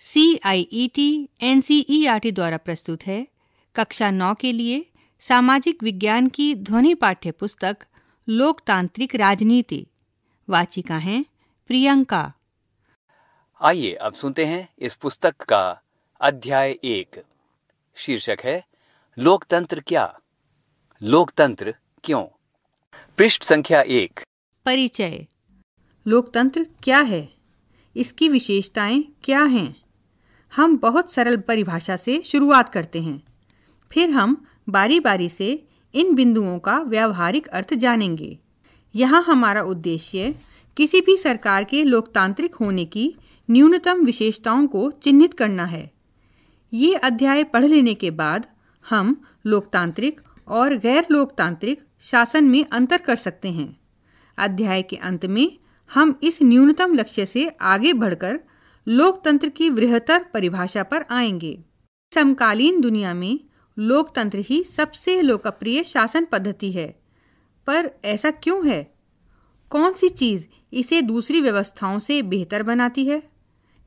C I E T N C E R T द्वारा प्रस्तुत है कक्षा नौ के लिए सामाजिक विज्ञान की ध्वनि पाठ्य पुस्तक लोकतांत्रिक राजनीति वाचिका हैं प्रियंका आइए अब सुनते हैं इस पुस्तक का अध्याय एक शीर्षक है लोकतंत्र क्या लोकतंत्र क्यों पृष्ठ संख्या एक परिचय लोकतंत्र क्या है इसकी विशेषताएं क्या हैं हम बहुत सरल परिभाषा से शुरुआत करते हैं फिर हम बारी बारी से इन बिंदुओं का व्यावहारिक अर्थ जानेंगे यहाँ हमारा उद्देश्य किसी भी सरकार के लोकतांत्रिक होने की न्यूनतम विशेषताओं को चिन्हित करना है ये अध्याय पढ़ लेने के बाद हम लोकतांत्रिक और गैर लोकतांत्रिक शासन में अंतर कर सकते हैं अध्याय के अंत में हम इस न्यूनतम लक्ष्य से आगे बढ़कर लोकतंत्र की बृहत्तर परिभाषा पर आएंगे समकालीन दुनिया में लोकतंत्र ही सबसे लोकप्रिय शासन पद्धति है पर ऐसा क्यों है कौन सी चीज़ इसे दूसरी व्यवस्थाओं से बेहतर बनाती है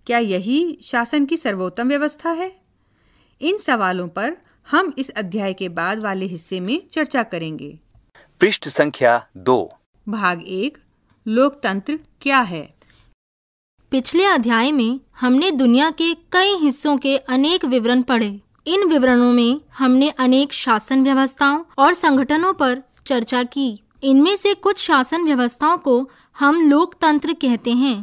क्या यही शासन की सर्वोत्तम व्यवस्था है इन सवालों पर हम इस अध्याय के बाद वाले हिस्से में चर्चा करेंगे पृष्ठ संख्या दो भाग एक लोकतंत्र क्या है पिछले अध्याय में हमने दुनिया के कई हिस्सों के अनेक विवरण पढ़े इन विवरणों में हमने अनेक शासन व्यवस्थाओं और संगठनों पर चर्चा की इनमें से कुछ शासन व्यवस्थाओं को हम लोकतंत्र कहते हैं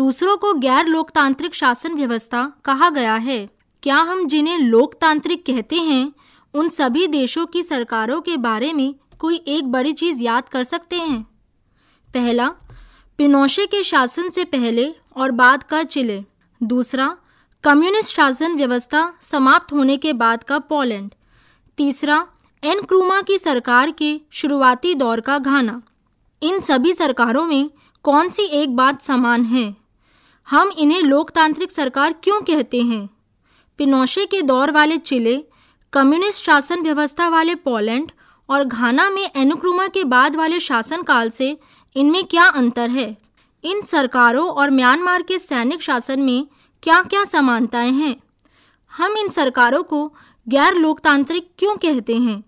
दूसरों को गैर लोकतांत्रिक शासन व्यवस्था कहा गया है क्या हम जिन्हें लोकतांत्रिक कहते हैं उन सभी देशों की सरकारों के बारे में कोई एक बड़ी चीज याद कर सकते हैं पहला पिनोशे के शासन से पहले और बाद का चिले दूसरा कम्युनिस्ट शासन व्यवस्था समाप्त होने के बाद का पोलैंड तीसरा एन क्रूमा की सरकार के शुरुआती दौर का घाना इन सभी सरकारों में कौन सी एक बात समान है हम इन्हें लोकतांत्रिक सरकार क्यों कहते हैं पिनोशे के दौर वाले चिले कम्युनिस्ट शासन व्यवस्था वाले पोलैंड और घाना में एनुक्रूमा के बाद वाले शासनकाल से इनमें क्या अंतर है इन सरकारों और म्यांमार के सैनिक शासन में क्या क्या समानताएं हैं हम इन सरकारों को गैर लोकतांत्रिक क्यों कहते हैं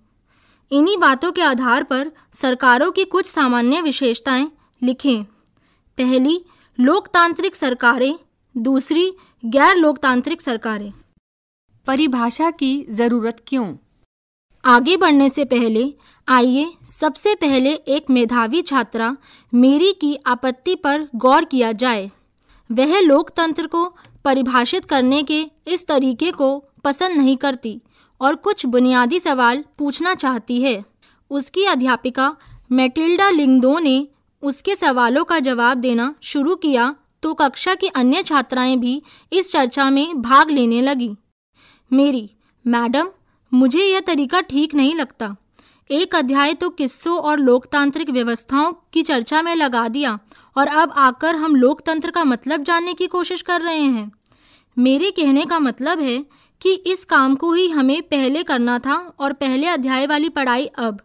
इन्हीं बातों के आधार पर सरकारों की कुछ सामान्य विशेषताएं लिखें पहली लोकतांत्रिक सरकारें दूसरी गैर लोकतांत्रिक सरकारें परिभाषा की ज़रूरत क्यों आगे बढ़ने से पहले आइए सबसे पहले एक मेधावी छात्रा मेरी की आपत्ति पर गौर किया जाए वह लोकतंत्र को परिभाषित करने के इस तरीके को पसंद नहीं करती और कुछ बुनियादी सवाल पूछना चाहती है उसकी अध्यापिका मेटिल्डा लिंगदो ने उसके सवालों का जवाब देना शुरू किया तो कक्षा की अन्य छात्राएं भी इस चर्चा में भाग लेने लगी मेरी मैडम मुझे यह तरीका ठीक नहीं लगता एक अध्याय तो किस्सों और लोकतांत्रिक व्यवस्थाओं की चर्चा में लगा दिया और अब आकर हम लोकतंत्र का मतलब जानने की कोशिश कर रहे हैं मेरे कहने का मतलब है कि इस काम को ही हमें पहले करना था और पहले अध्याय वाली पढ़ाई अब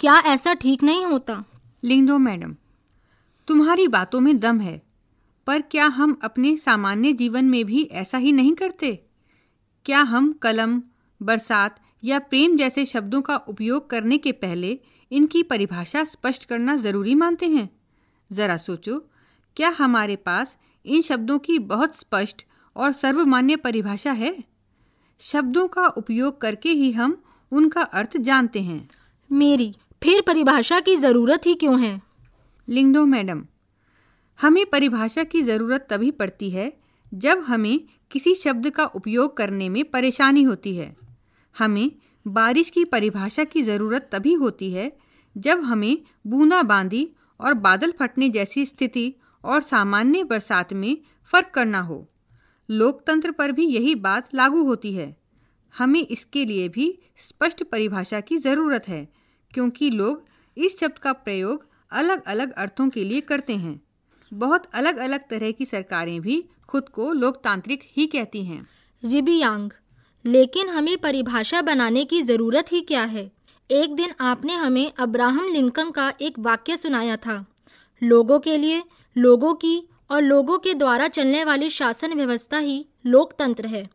क्या ऐसा ठीक नहीं होता लिंगदो मैडम तुम्हारी बातों में दम है पर क्या हम अपने सामान्य जीवन में भी ऐसा ही नहीं करते क्या हम कलम बरसात या प्रेम जैसे शब्दों का उपयोग करने के पहले इनकी परिभाषा स्पष्ट करना ज़रूरी मानते हैं ज़रा सोचो क्या हमारे पास इन शब्दों की बहुत स्पष्ट और सर्वमान्य परिभाषा है शब्दों का उपयोग करके ही हम उनका अर्थ जानते हैं मेरी फिर परिभाषा की ज़रूरत ही क्यों है लिंगडो मैडम हमें परिभाषा की ज़रूरत तभी पड़ती है जब हमें किसी शब्द का उपयोग करने में परेशानी होती है हमें बारिश की परिभाषा की ज़रूरत तभी होती है जब हमें बूंदाबांदी और बादल फटने जैसी स्थिति और सामान्य बरसात में फ़र्क करना हो लोकतंत्र पर भी यही बात लागू होती है हमें इसके लिए भी स्पष्ट परिभाषा की ज़रूरत है क्योंकि लोग इस शब्द का प्रयोग अलग अलग अर्थों के लिए करते हैं बहुत अलग अलग तरह की सरकारें भी खुद को लोकतांत्रिक ही कहती हैं रिबियांग लेकिन हमें परिभाषा बनाने की ज़रूरत ही क्या है एक दिन आपने हमें अब्राहम लिंकन का एक वाक्य सुनाया था लोगों के लिए लोगों की और लोगों के द्वारा चलने वाली शासन व्यवस्था ही लोकतंत्र है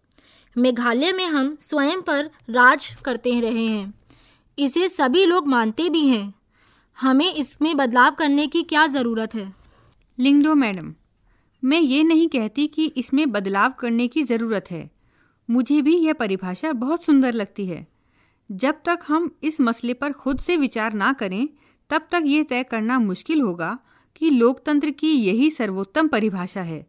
मेघालय में हम स्वयं पर राज करते रहे हैं इसे सभी लोग मानते भी हैं हमें इसमें बदलाव करने की क्या ज़रूरत है लिंगडो मैडम मैं ये नहीं कहती कि इसमें बदलाव करने की ज़रूरत है मुझे भी यह परिभाषा बहुत सुंदर लगती है जब तक हम इस मसले पर खुद से विचार ना करें तब तक ये तय करना मुश्किल होगा कि लोकतंत्र की यही सर्वोत्तम परिभाषा है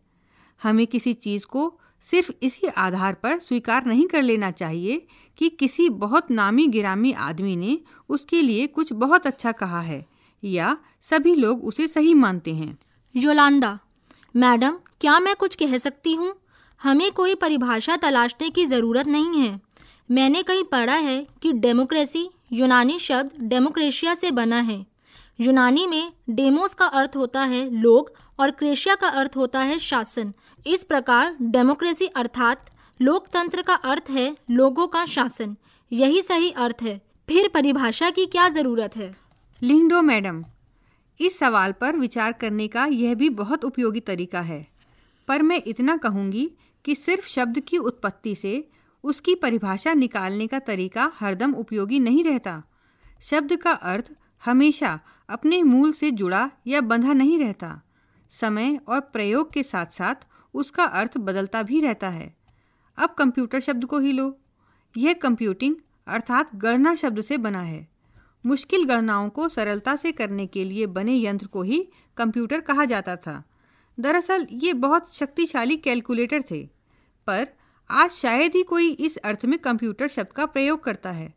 हमें किसी चीज़ को सिर्फ इसी आधार पर स्वीकार नहीं कर लेना चाहिए कि किसी बहुत नामी गिरामी आदमी ने उसके लिए कुछ बहुत अच्छा कहा है या सभी लोग उसे सही मानते हैं योलांदा मैडम क्या मैं कुछ कह सकती हूँ हमें कोई परिभाषा तलाशने की ज़रूरत नहीं है मैंने कहीं पढ़ा है कि डेमोक्रेसी यूनानी शब्द डेमोक्रेशिया से बना है यूनानी में डेमोस का अर्थ होता है लोग और क्रेशिया का अर्थ होता है शासन इस प्रकार डेमोक्रेसी अर्थात लोकतंत्र का अर्थ है लोगों का शासन यही सही अर्थ है फिर परिभाषा की क्या ज़रूरत है लिंगडो मैडम इस सवाल पर विचार करने का यह भी बहुत उपयोगी तरीका है पर मैं इतना कहूँगी कि सिर्फ शब्द की उत्पत्ति से उसकी परिभाषा निकालने का तरीका हरदम उपयोगी नहीं रहता शब्द का अर्थ हमेशा अपने मूल से जुड़ा या बंधा नहीं रहता समय और प्रयोग के साथ साथ उसका अर्थ बदलता भी रहता है अब कंप्यूटर शब्द को ही लो यह कंप्यूटिंग अर्थात गणना शब्द से बना है मुश्किल गणनाओं को सरलता से करने के लिए बने यंत्र को ही कंप्यूटर कहा जाता था दरअसल ये बहुत शक्तिशाली कैलकुलेटर थे पर आज शायद ही कोई इस अर्थ में कंप्यूटर शब्द का प्रयोग करता है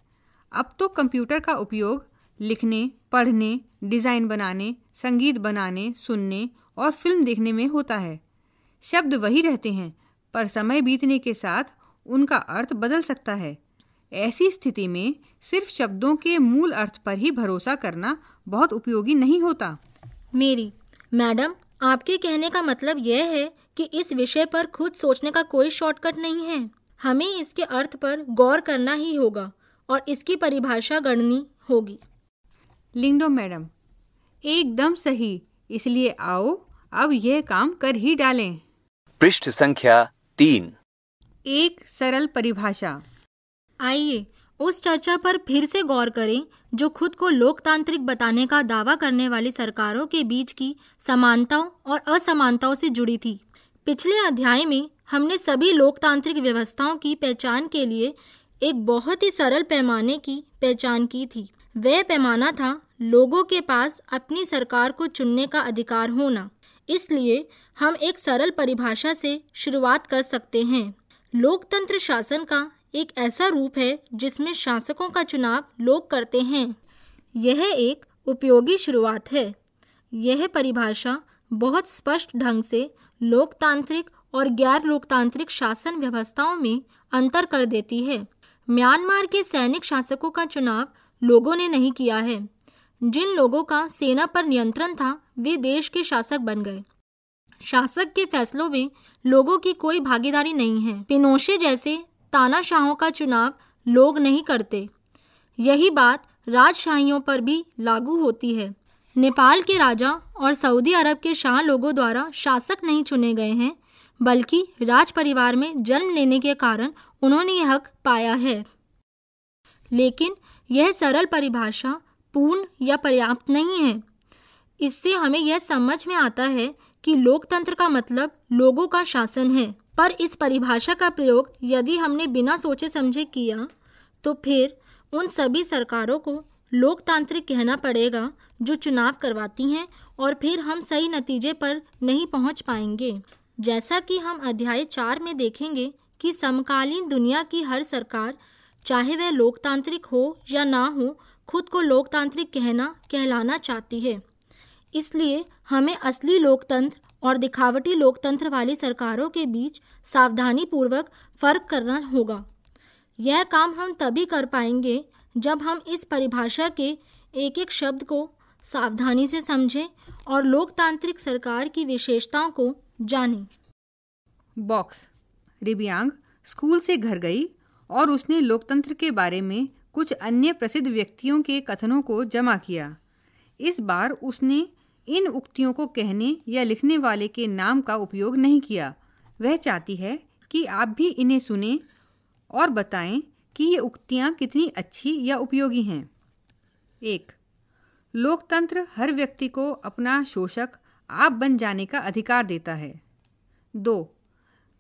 अब तो कंप्यूटर का उपयोग लिखने पढ़ने डिज़ाइन बनाने संगीत बनाने सुनने और फिल्म देखने में होता है शब्द वही रहते हैं पर समय बीतने के साथ उनका अर्थ बदल सकता है ऐसी स्थिति में सिर्फ शब्दों के मूल अर्थ पर ही भरोसा करना बहुत उपयोगी नहीं होता मेरी मैडम आपके कहने का मतलब यह है कि इस विषय पर खुद सोचने का कोई शॉर्टकट नहीं है हमें इसके अर्थ पर गौर करना ही होगा और इसकी परिभाषा गढ़नी होगी लिंगडो मैडम एकदम सही इसलिए आओ अब यह काम कर ही डालें पृष्ठ संख्या तीन एक सरल परिभाषा आइए उस चर्चा पर फिर से गौर करें जो खुद को लोकतांत्रिक बताने का दावा करने वाली सरकारों के बीच की समानताओं और असमानताओं से जुड़ी थी पिछले अध्याय में हमने सभी लोकतांत्रिक व्यवस्थाओं की पहचान के लिए एक बहुत ही सरल पैमाने की पहचान की थी वह पैमाना था लोगों के पास अपनी सरकार को चुनने का अधिकार होना इसलिए हम एक सरल परिभाषा से शुरुआत कर सकते हैं लोकतंत्र शासन का एक ऐसा रूप है जिसमें शासकों का चुनाव लोग करते हैं यह एक उपयोगी शुरुआत है यह परिभाषा बहुत स्पष्ट ढंग से लोकतांत्रिक और गैर लोकतांत्रिक शासन व्यवस्थाओं में अंतर कर देती है म्यांमार के सैनिक शासकों का चुनाव लोगों ने नहीं किया है जिन लोगों का सेना पर नियंत्रण था वे देश के शासक बन गए शासक के फैसलों में लोगों की कोई भागीदारी नहीं है पिनोशे जैसे तानाशाहों का चुनाव लोग नहीं करते यही बात राजशाहियों पर भी लागू होती है नेपाल के राजा और सऊदी अरब के शाह लोगों द्वारा शासक नहीं चुने गए हैं बल्कि राज परिवार में जन्म लेने के कारण उन्होंने यह हक पाया है लेकिन यह सरल परिभाषा पूर्ण या पर्याप्त नहीं है इससे हमें यह समझ में आता है कि लोकतंत्र का मतलब लोगों का शासन है पर इस परिभाषा का प्रयोग यदि हमने बिना सोचे समझे किया तो फिर उन सभी सरकारों को लोकतांत्रिक कहना पड़ेगा जो चुनाव करवाती हैं और फिर हम सही नतीजे पर नहीं पहुंच पाएंगे जैसा कि हम अध्याय चार में देखेंगे कि समकालीन दुनिया की हर सरकार चाहे वह लोकतांत्रिक हो या ना हो खुद को लोकतांत्रिक कहना कहलाना चाहती है इसलिए हमें असली लोकतंत्र और दिखावटी लोकतंत्र वाली सरकारों के बीच सावधानी पूर्वक फर्क करना होगा यह काम हम तभी कर पाएंगे जब हम इस परिभाषा के एक एक शब्द को सावधानी से समझें और लोकतांत्रिक सरकार की विशेषताओं को जानें बॉक्स रिबियांग स्कूल से घर गई और उसने लोकतंत्र के बारे में कुछ अन्य प्रसिद्ध व्यक्तियों के कथनों को जमा किया इस बार उसने इन उक्तियों को कहने या लिखने वाले के नाम का उपयोग नहीं किया वह चाहती है कि आप भी इन्हें सुने और बताएं कि ये उक्तियाँ कितनी अच्छी या उपयोगी हैं एक लोकतंत्र हर व्यक्ति को अपना शोषक आप बन जाने का अधिकार देता है दो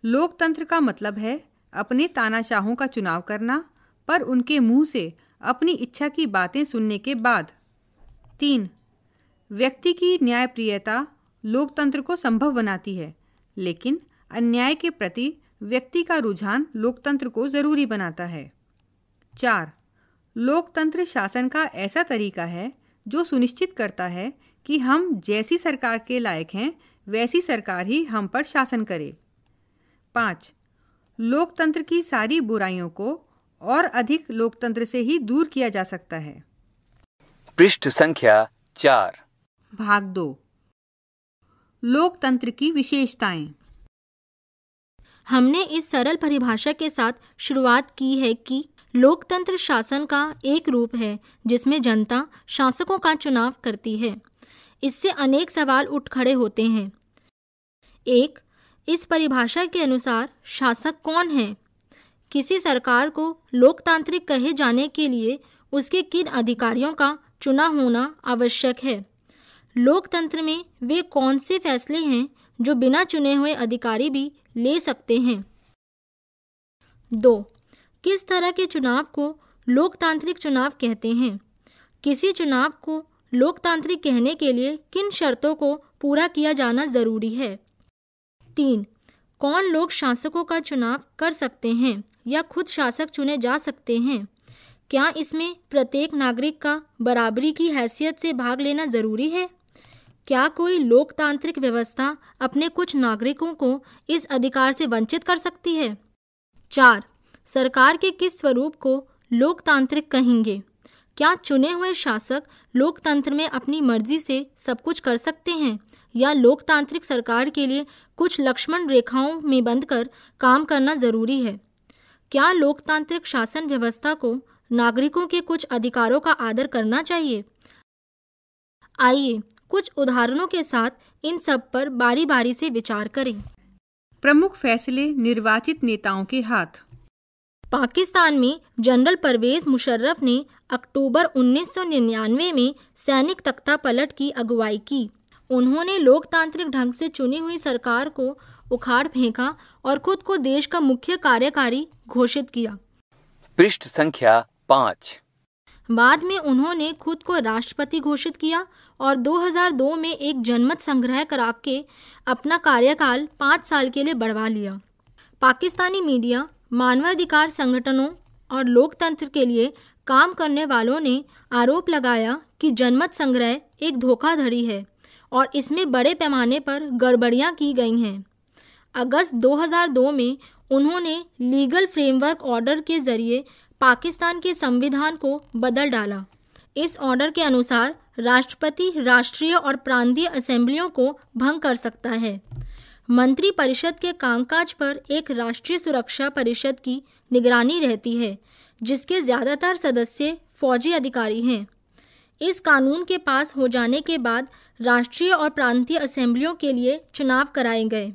लोकतंत्र का मतलब है अपने तानाशाहों का चुनाव करना पर उनके मुंह से अपनी इच्छा की बातें सुनने के बाद तीन व्यक्ति की न्यायप्रियता लोकतंत्र को संभव बनाती है लेकिन अन्याय के प्रति व्यक्ति का रुझान लोकतंत्र को जरूरी बनाता है चार लोकतंत्र शासन का ऐसा तरीका है जो सुनिश्चित करता है कि हम जैसी सरकार के लायक हैं वैसी सरकार ही हम पर शासन करे पाँच लोकतंत्र की सारी बुराइयों को और अधिक लोकतंत्र से ही दूर किया जा सकता है पृष्ठ संख्या चार भाग दो लोकतंत्र की विशेषताएं हमने इस सरल परिभाषा के साथ शुरुआत की है कि लोकतंत्र शासन का एक रूप है जिसमें जनता शासकों का चुनाव करती है इससे अनेक सवाल उठ खड़े होते हैं एक इस परिभाषा के अनुसार शासक कौन है किसी सरकार को लोकतांत्रिक कहे जाने के लिए उसके किन अधिकारियों का चुना होना आवश्यक है लोकतंत्र में वे कौन से फैसले हैं जो बिना चुने हुए अधिकारी भी ले सकते हैं दो किस तरह के चुनाव को लोकतांत्रिक चुनाव कहते हैं किसी चुनाव को लोकतांत्रिक कहने के लिए किन शर्तों को पूरा किया जाना ज़रूरी है तीन कौन लोग शासकों का चुनाव कर सकते हैं या खुद शासक चुने जा सकते हैं क्या इसमें प्रत्येक नागरिक का बराबरी की हैसियत से भाग लेना ज़रूरी है क्या कोई लोकतांत्रिक व्यवस्था अपने कुछ नागरिकों को इस अधिकार से वंचित कर सकती है चार सरकार के किस स्वरूप को लोकतांत्रिक कहेंगे क्या चुने हुए शासक लोकतंत्र में अपनी मर्जी से सब कुछ कर सकते हैं या लोकतांत्रिक सरकार के लिए कुछ लक्ष्मण रेखाओं में बंद कर काम करना जरूरी है क्या लोकतांत्रिक शासन व्यवस्था को नागरिकों के कुछ अधिकारों का आदर करना चाहिए आइए कुछ उदाहरणों के साथ इन सब पर बारी बारी से विचार करें प्रमुख फैसले निर्वाचित नेताओं के हाथ पाकिस्तान में जनरल परवेज मुशर्रफ ने अक्टूबर 1999 में सैनिक तख्ता पलट की अगुवाई की उन्होंने लोकतांत्रिक ढंग से चुनी हुई सरकार को उखाड़ फेंका और खुद को देश का मुख्य कार्यकारी घोषित किया पृष्ठ संख्या पाँच बाद में उन्होंने खुद को राष्ट्रपति घोषित किया और 2002 में एक जनमत संग्रह करा के अपना कार्यकाल पाँच साल के लिए बढ़वा लिया पाकिस्तानी मीडिया मानवाधिकार संगठनों और लोकतंत्र के लिए काम करने वालों ने आरोप लगाया कि जनमत संग्रह एक धोखाधड़ी है और इसमें बड़े पैमाने पर गड़बड़ियाँ की गई हैं अगस्त 2002 में उन्होंने लीगल फ्रेमवर्क ऑर्डर के ज़रिए पाकिस्तान के संविधान को बदल डाला इस ऑर्डर के अनुसार राष्ट्रपति राष्ट्रीय और प्रांतीय असेंबलियों को भंग कर सकता है मंत्री परिषद के कामकाज पर एक राष्ट्रीय सुरक्षा परिषद की निगरानी रहती है जिसके ज़्यादातर सदस्य फौजी अधिकारी हैं इस कानून के पास हो जाने के बाद राष्ट्रीय और प्रांतीय असेंबलियों के लिए चुनाव कराए गए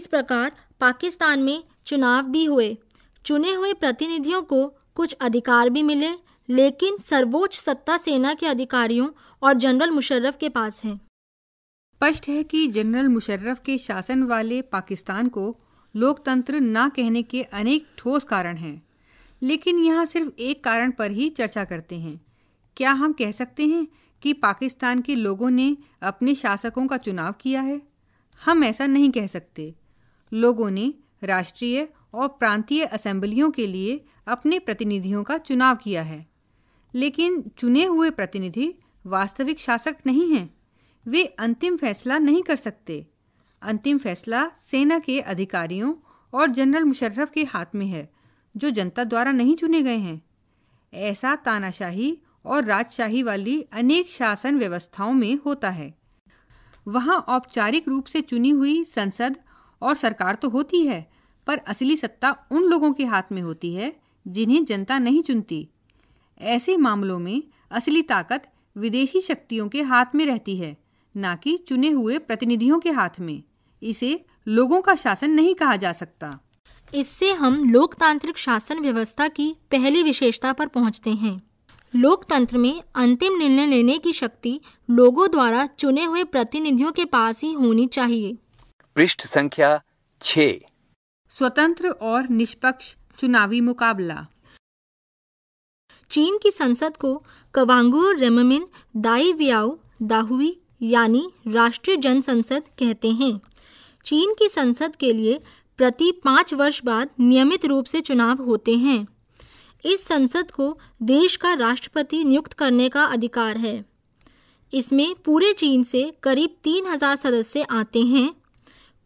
इस प्रकार पाकिस्तान में चुनाव भी हुए चुने हुए प्रतिनिधियों को कुछ अधिकार भी मिले लेकिन सर्वोच्च सत्ता सेना के अधिकारियों और जनरल मुशर्रफ के पास है स्पष्ट है कि जनरल मुशर्रफ के शासन वाले पाकिस्तान को लोकतंत्र ना कहने के अनेक ठोस कारण हैं लेकिन यहाँ सिर्फ एक कारण पर ही चर्चा करते हैं क्या हम कह सकते हैं कि पाकिस्तान के लोगों ने अपने शासकों का चुनाव किया है हम ऐसा नहीं कह सकते लोगों ने राष्ट्रीय और प्रांतीय असेंबलियों के लिए अपने प्रतिनिधियों का चुनाव किया है लेकिन चुने हुए प्रतिनिधि वास्तविक शासक नहीं हैं वे अंतिम फैसला नहीं कर सकते अंतिम फैसला सेना के अधिकारियों और जनरल मुशर्रफ के हाथ में है जो जनता द्वारा नहीं चुने गए हैं ऐसा तानाशाही और राजशाही वाली अनेक शासन व्यवस्थाओं में होता है वहाँ औपचारिक रूप से चुनी हुई संसद और सरकार तो होती है पर असली सत्ता उन लोगों के हाथ में होती है जिन्हें जनता नहीं चुनती ऐसे मामलों में असली ताकत विदेशी शक्तियों के हाथ में रहती है ना कि चुने हुए प्रतिनिधियों के हाथ में इसे लोगों का शासन नहीं कहा जा सकता इससे हम लोकतांत्रिक शासन व्यवस्था की पहली विशेषता पर पहुंचते हैं लोकतंत्र में अंतिम निर्णय लेने की शक्ति लोगों द्वारा चुने हुए प्रतिनिधियों के पास ही होनी चाहिए पृष्ठ संख्या छः स्वतंत्र और निष्पक्ष चुनावी मुकाबला चीन की संसद को कवांगू रेमिन रेममिन दाई व्याओ दाहुई यानी राष्ट्रीय जन संसद कहते हैं चीन की संसद के लिए प्रति पाँच वर्ष बाद नियमित रूप से चुनाव होते हैं इस संसद को देश का राष्ट्रपति नियुक्त करने का अधिकार है इसमें पूरे चीन से करीब तीन हजार सदस्य आते हैं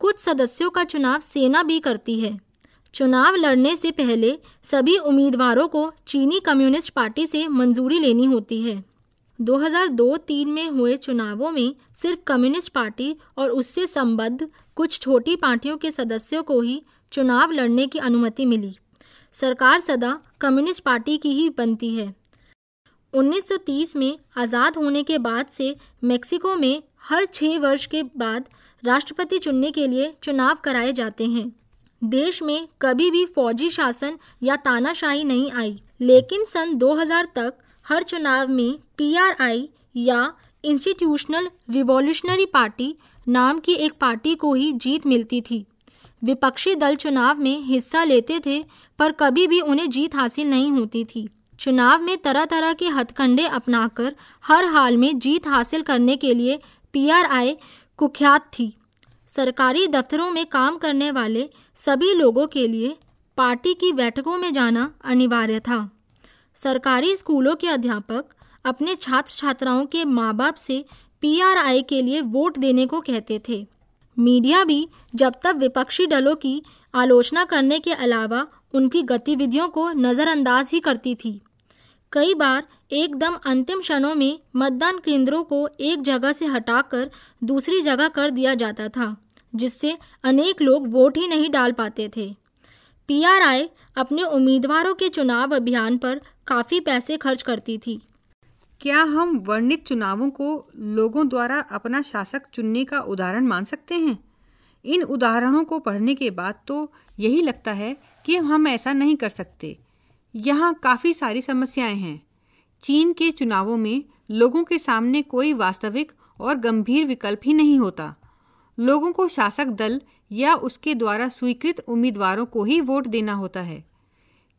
कुछ सदस्यों का चुनाव सेना भी करती है चुनाव लड़ने से पहले सभी उम्मीदवारों को चीनी कम्युनिस्ट पार्टी से मंजूरी लेनी होती है 2002-3 में हुए चुनावों में सिर्फ कम्युनिस्ट पार्टी और उससे संबद्ध कुछ छोटी पार्टियों के सदस्यों को ही चुनाव लड़ने की अनुमति मिली सरकार सदा कम्युनिस्ट पार्टी की ही बनती है 1930 में आज़ाद होने के बाद से मेक्सिको में हर छः वर्ष के बाद राष्ट्रपति चुनने के लिए चुनाव कराए जाते हैं देश में कभी भी फौजी शासन या तानाशाही नहीं आई लेकिन सन 2000 तक हर चुनाव में पीआरआई या इंस्टीट्यूशनल रिवॉल्यूशनरी पार्टी नाम की एक पार्टी को ही जीत मिलती थी विपक्षी दल चुनाव में हिस्सा लेते थे पर कभी भी उन्हें जीत हासिल नहीं होती थी चुनाव में तरह तरह के हथकंडे अपनाकर हर हाल में जीत हासिल करने के लिए पीआरआई कुख्यात थी सरकारी दफ्तरों में काम करने वाले सभी लोगों के लिए पार्टी की बैठकों में जाना अनिवार्य था सरकारी स्कूलों के अध्यापक अपने छात्र छात्राओं के माँ बाप से पीआरआई के लिए वोट देने को कहते थे मीडिया भी जब तक विपक्षी दलों की आलोचना करने के अलावा उनकी गतिविधियों को नज़रअंदाज ही करती थी कई बार एकदम अंतिम क्षणों में मतदान केंद्रों को एक जगह से हटाकर दूसरी जगह कर दिया जाता था जिससे अनेक लोग वोट ही नहीं डाल पाते थे पीआरआई अपने उम्मीदवारों के चुनाव अभियान पर काफ़ी पैसे खर्च करती थी क्या हम वर्णित चुनावों को लोगों द्वारा अपना शासक चुनने का उदाहरण मान सकते हैं इन उदाहरणों को पढ़ने के बाद तो यही लगता है कि हम ऐसा नहीं कर सकते यहाँ काफ़ी सारी समस्याएं हैं चीन के चुनावों में लोगों के सामने कोई वास्तविक और गंभीर विकल्प ही नहीं होता लोगों को शासक दल या उसके द्वारा स्वीकृत उम्मीदवारों को ही वोट देना होता है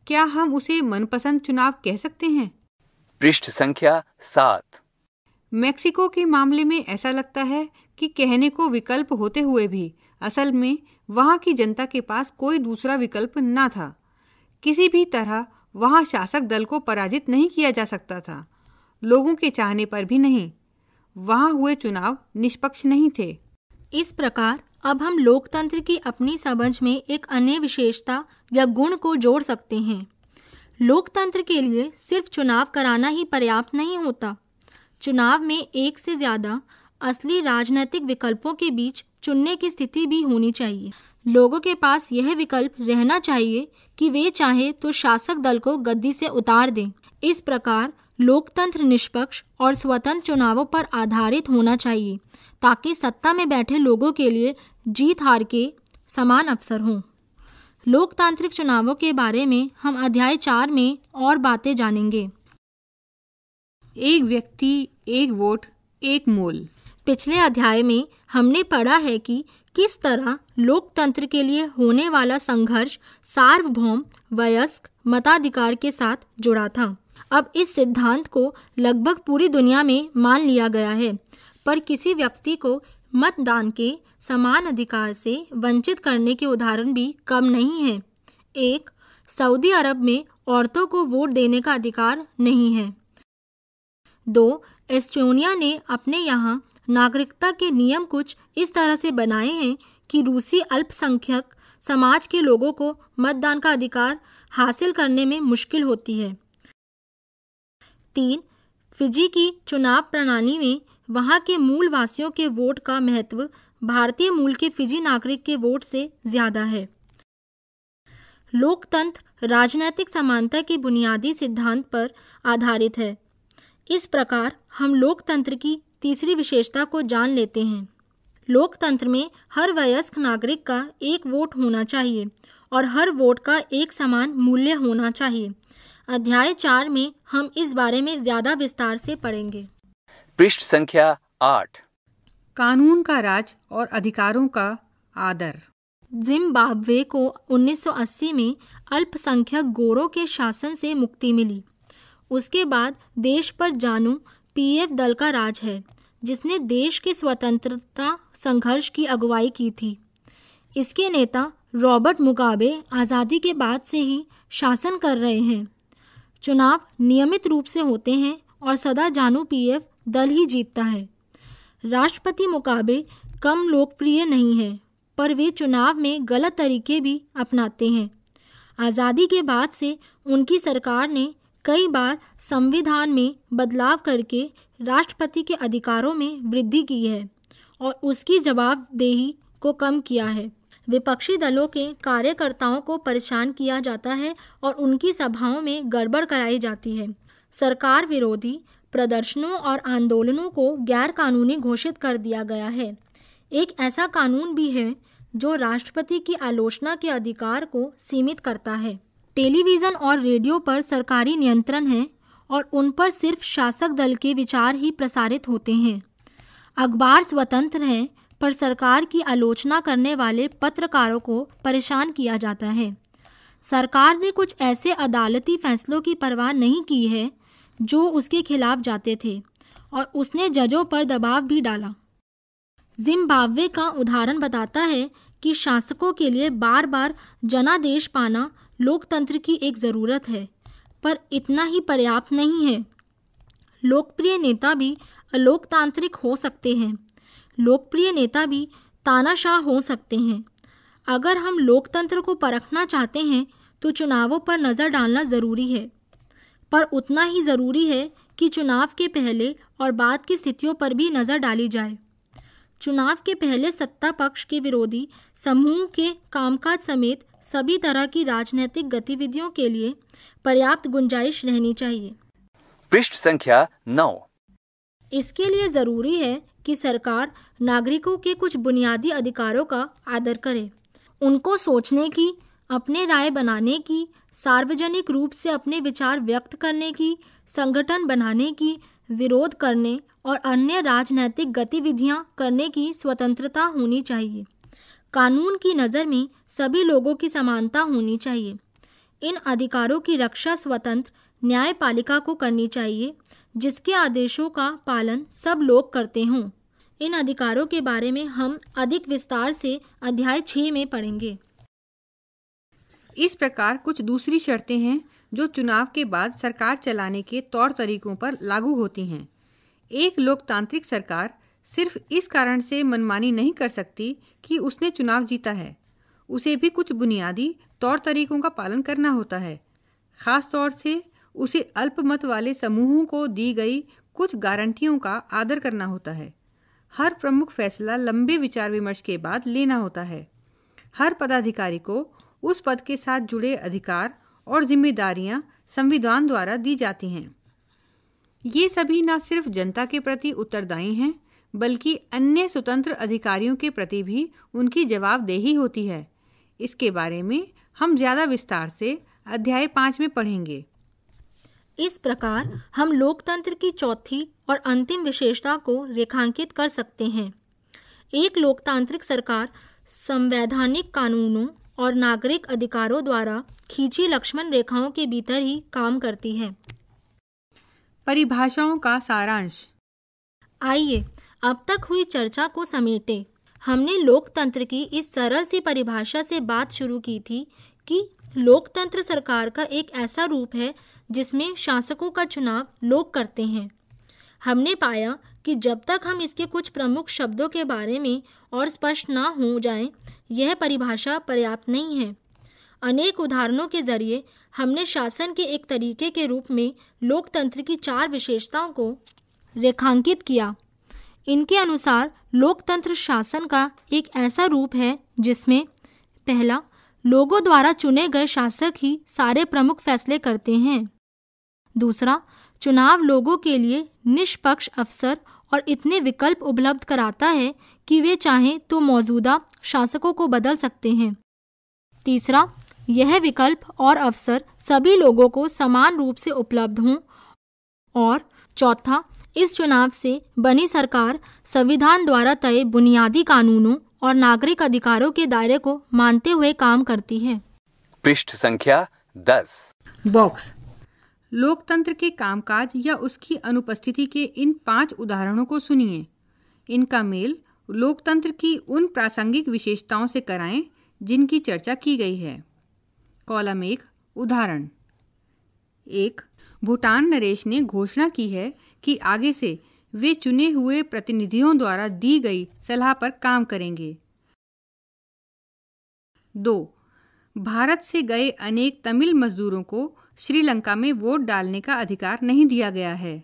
क्या हम उसे मनपसंद चुनाव कह सकते हैं पृष्ठ संख्या सात मेक्सिको के मामले में ऐसा लगता है कि कहने को विकल्प होते हुए भी असल में वहाँ की जनता के पास कोई दूसरा विकल्प ना था किसी भी तरह वहाँ शासक दल को पराजित नहीं किया जा सकता था लोगों के चाहने पर भी नहीं वहाँ हुए चुनाव निष्पक्ष नहीं थे इस प्रकार अब हम लोकतंत्र की अपनी समझ में एक अन्य विशेषता या गुण को जोड़ सकते हैं लोकतंत्र के लिए सिर्फ चुनाव कराना ही पर्याप्त नहीं होता चुनाव में एक से ज़्यादा असली राजनीतिक विकल्पों के बीच चुनने की स्थिति भी होनी चाहिए लोगों के पास यह विकल्प रहना चाहिए कि वे चाहे तो शासक दल को गद्दी से उतार दें इस प्रकार लोकतंत्र निष्पक्ष और स्वतंत्र चुनावों पर आधारित होना चाहिए ताकि सत्ता में बैठे लोगों के लिए जीत हार के समान अवसर हों लोकतांत्रिक चुनावों के बारे में हम अध्याय चार में और बातें जानेंगे एक व्यक्ति एक वोट एक मोल पिछले अध्याय में हमने पढ़ा है कि किस तरह लोकतंत्र के लिए होने वाला संघर्ष सार्वभौम वयस्क मताधिकार के साथ जुड़ा था अब इस सिद्धांत को लगभग पूरी दुनिया में मान लिया गया है पर किसी व्यक्ति को मतदान के समान अधिकार से वंचित करने के उदाहरण भी कम नहीं है एक सऊदी अरब में औरतों को वोट देने का अधिकार नहीं है दो एस्टोनिया ने अपने यहाँ नागरिकता के नियम कुछ इस तरह से बनाए हैं कि रूसी अल्पसंख्यक समाज के लोगों को मतदान का अधिकार हासिल करने में मुश्किल होती है तीन फिजी की चुनाव प्रणाली में वहाँ के मूल वासियों के वोट का महत्व भारतीय मूल के फिजी नागरिक के वोट से ज़्यादा है लोकतंत्र राजनैतिक समानता के बुनियादी सिद्धांत पर आधारित है इस प्रकार हम लोकतंत्र की तीसरी विशेषता को जान लेते हैं लोकतंत्र में हर वयस्क नागरिक का एक वोट होना चाहिए और हर वोट का एक समान मूल्य होना चाहिए अध्याय चार में हम इस बारे में ज्यादा विस्तार से पढ़ेंगे पृष्ठ संख्या आठ कानून का राज और अधिकारों का आदर जिम्बाब्वे को 1980 में अल्पसंख्यक गोरों के शासन से मुक्ति मिली उसके बाद देश पर जानू पीएफ दल का राज है जिसने देश के स्वतंत्रता संघर्ष की अगुवाई की थी इसके नेता रॉबर्ट मुगाबे आज़ादी के बाद से ही शासन कर रहे हैं चुनाव नियमित रूप से होते हैं और सदा जानू पीएफ दल ही जीतता है राष्ट्रपति मुकाबे कम लोकप्रिय नहीं है पर वे चुनाव में गलत तरीके भी अपनाते हैं आज़ादी के बाद से उनकी सरकार ने कई बार संविधान में बदलाव करके राष्ट्रपति के अधिकारों में वृद्धि की है और उसकी जवाबदेही को कम किया है विपक्षी दलों के कार्यकर्ताओं को परेशान किया जाता है और उनकी सभाओं में गड़बड़ कराई जाती है सरकार विरोधी प्रदर्शनों और आंदोलनों को गैर कानूनी घोषित कर दिया गया है एक ऐसा कानून भी है जो राष्ट्रपति की आलोचना के अधिकार को सीमित करता है टेलीविज़न और रेडियो पर सरकारी नियंत्रण है और उन पर सिर्फ शासक दल के विचार ही प्रसारित होते हैं अखबार स्वतंत्र हैं पर सरकार की आलोचना करने वाले पत्रकारों को परेशान किया जाता है सरकार ने कुछ ऐसे अदालती फैसलों की परवाह नहीं की है जो उसके खिलाफ जाते थे और उसने जजों पर दबाव भी डाला जिम्बाब्वे का उदाहरण बताता है कि शासकों के लिए बार बार जनादेश पाना लोकतंत्र की एक ज़रूरत है पर इतना ही पर्याप्त नहीं है लोकप्रिय नेता भी अलोकतांत्रिक हो सकते हैं लोकप्रिय नेता भी तानाशाह हो सकते हैं अगर हम लोकतंत्र को परखना चाहते हैं तो चुनावों पर नज़र डालना ज़रूरी है पर उतना ही ज़रूरी है कि चुनाव के पहले और बाद की स्थितियों पर भी नज़र डाली जाए चुनाव के पहले सत्ता पक्ष के विरोधी समूह के कामकाज समेत सभी तरह की राजनीतिक गतिविधियों के लिए पर्याप्त गुंजाइश रहनी चाहिए पृष्ठ संख्या नौ इसके लिए जरूरी है कि सरकार नागरिकों के कुछ बुनियादी अधिकारों का आदर करे उनको सोचने की अपने राय बनाने की सार्वजनिक रूप से अपने विचार व्यक्त करने की संगठन बनाने की विरोध करने और अन्य राजनैतिक गतिविधियां करने की स्वतंत्रता होनी चाहिए कानून की नज़र में सभी लोगों की समानता होनी चाहिए इन अधिकारों की रक्षा स्वतंत्र न्यायपालिका को करनी चाहिए जिसके आदेशों का पालन सब लोग करते हों इन अधिकारों के बारे में हम अधिक विस्तार से अध्याय छः में पढ़ेंगे इस प्रकार कुछ दूसरी शर्तें हैं जो चुनाव के बाद सरकार चलाने के तौर तरीकों पर लागू होती हैं एक लोकतांत्रिक सरकार सिर्फ इस कारण से मनमानी नहीं कर सकती कि उसने चुनाव जीता है उसे भी कुछ बुनियादी तौर तरीकों का पालन करना होता है ख़ास तौर से उसे अल्पमत वाले समूहों को दी गई कुछ गारंटियों का आदर करना होता है हर प्रमुख फैसला लंबे विचार विमर्श के बाद लेना होता है हर पदाधिकारी को उस पद के साथ जुड़े अधिकार और जिम्मेदारियां संविधान द्वारा दी जाती हैं ये सभी न सिर्फ जनता के प्रति उत्तरदायी हैं बल्कि अन्य स्वतंत्र अधिकारियों के प्रति भी उनकी जवाबदेही होती है इसके बारे में हम ज़्यादा विस्तार से अध्याय पाँच में पढ़ेंगे इस प्रकार हम लोकतंत्र की चौथी और अंतिम विशेषता को रेखांकित कर सकते हैं एक लोकतांत्रिक सरकार संवैधानिक कानूनों और नागरिक अधिकारों द्वारा खींची लक्ष्मण रेखाओं के भीतर ही काम करती है परिभाषाओं का सारांश आइए अब तक हुई चर्चा को समेटे हमने लोकतंत्र की इस सरल सी परिभाषा से बात शुरू की थी कि लोकतंत्र सरकार का एक ऐसा रूप है जिसमें शासकों का चुनाव लोग करते हैं हमने पाया कि जब तक हम इसके कुछ प्रमुख शब्दों के बारे में और स्पष्ट ना हो जाए यह परिभाषा पर्याप्त नहीं है अनेक उदाहरणों के जरिए हमने शासन के एक तरीके के रूप में लोकतंत्र की चार विशेषताओं को रेखांकित किया इनके अनुसार लोकतंत्र शासन का एक ऐसा रूप है जिसमें पहला लोगों द्वारा चुने गए शासक ही सारे प्रमुख फैसले करते हैं दूसरा चुनाव लोगों के लिए निष्पक्ष अवसर और इतने विकल्प उपलब्ध कराता है कि वे चाहें तो मौजूदा शासकों को बदल सकते हैं तीसरा यह विकल्प और अवसर सभी लोगों को समान रूप से उपलब्ध हों और चौथा इस चुनाव से बनी सरकार संविधान द्वारा तय बुनियादी कानूनों और नागरिक अधिकारों के दायरे को मानते हुए काम करती है पृष्ठ संख्या दस बॉक्स लोकतंत्र के कामकाज या उसकी अनुपस्थिति के इन पांच उदाहरणों को सुनिए इनका मेल लोकतंत्र की उन प्रासंगिक विशेषताओं से कराएं जिनकी चर्चा की गई है कॉलम एक उदाहरण एक भूटान नरेश ने घोषणा की है कि आगे से वे चुने हुए प्रतिनिधियों द्वारा दी गई सलाह पर काम करेंगे दो भारत से गए अनेक तमिल मजदूरों को श्रीलंका में वोट डालने का अधिकार नहीं दिया गया है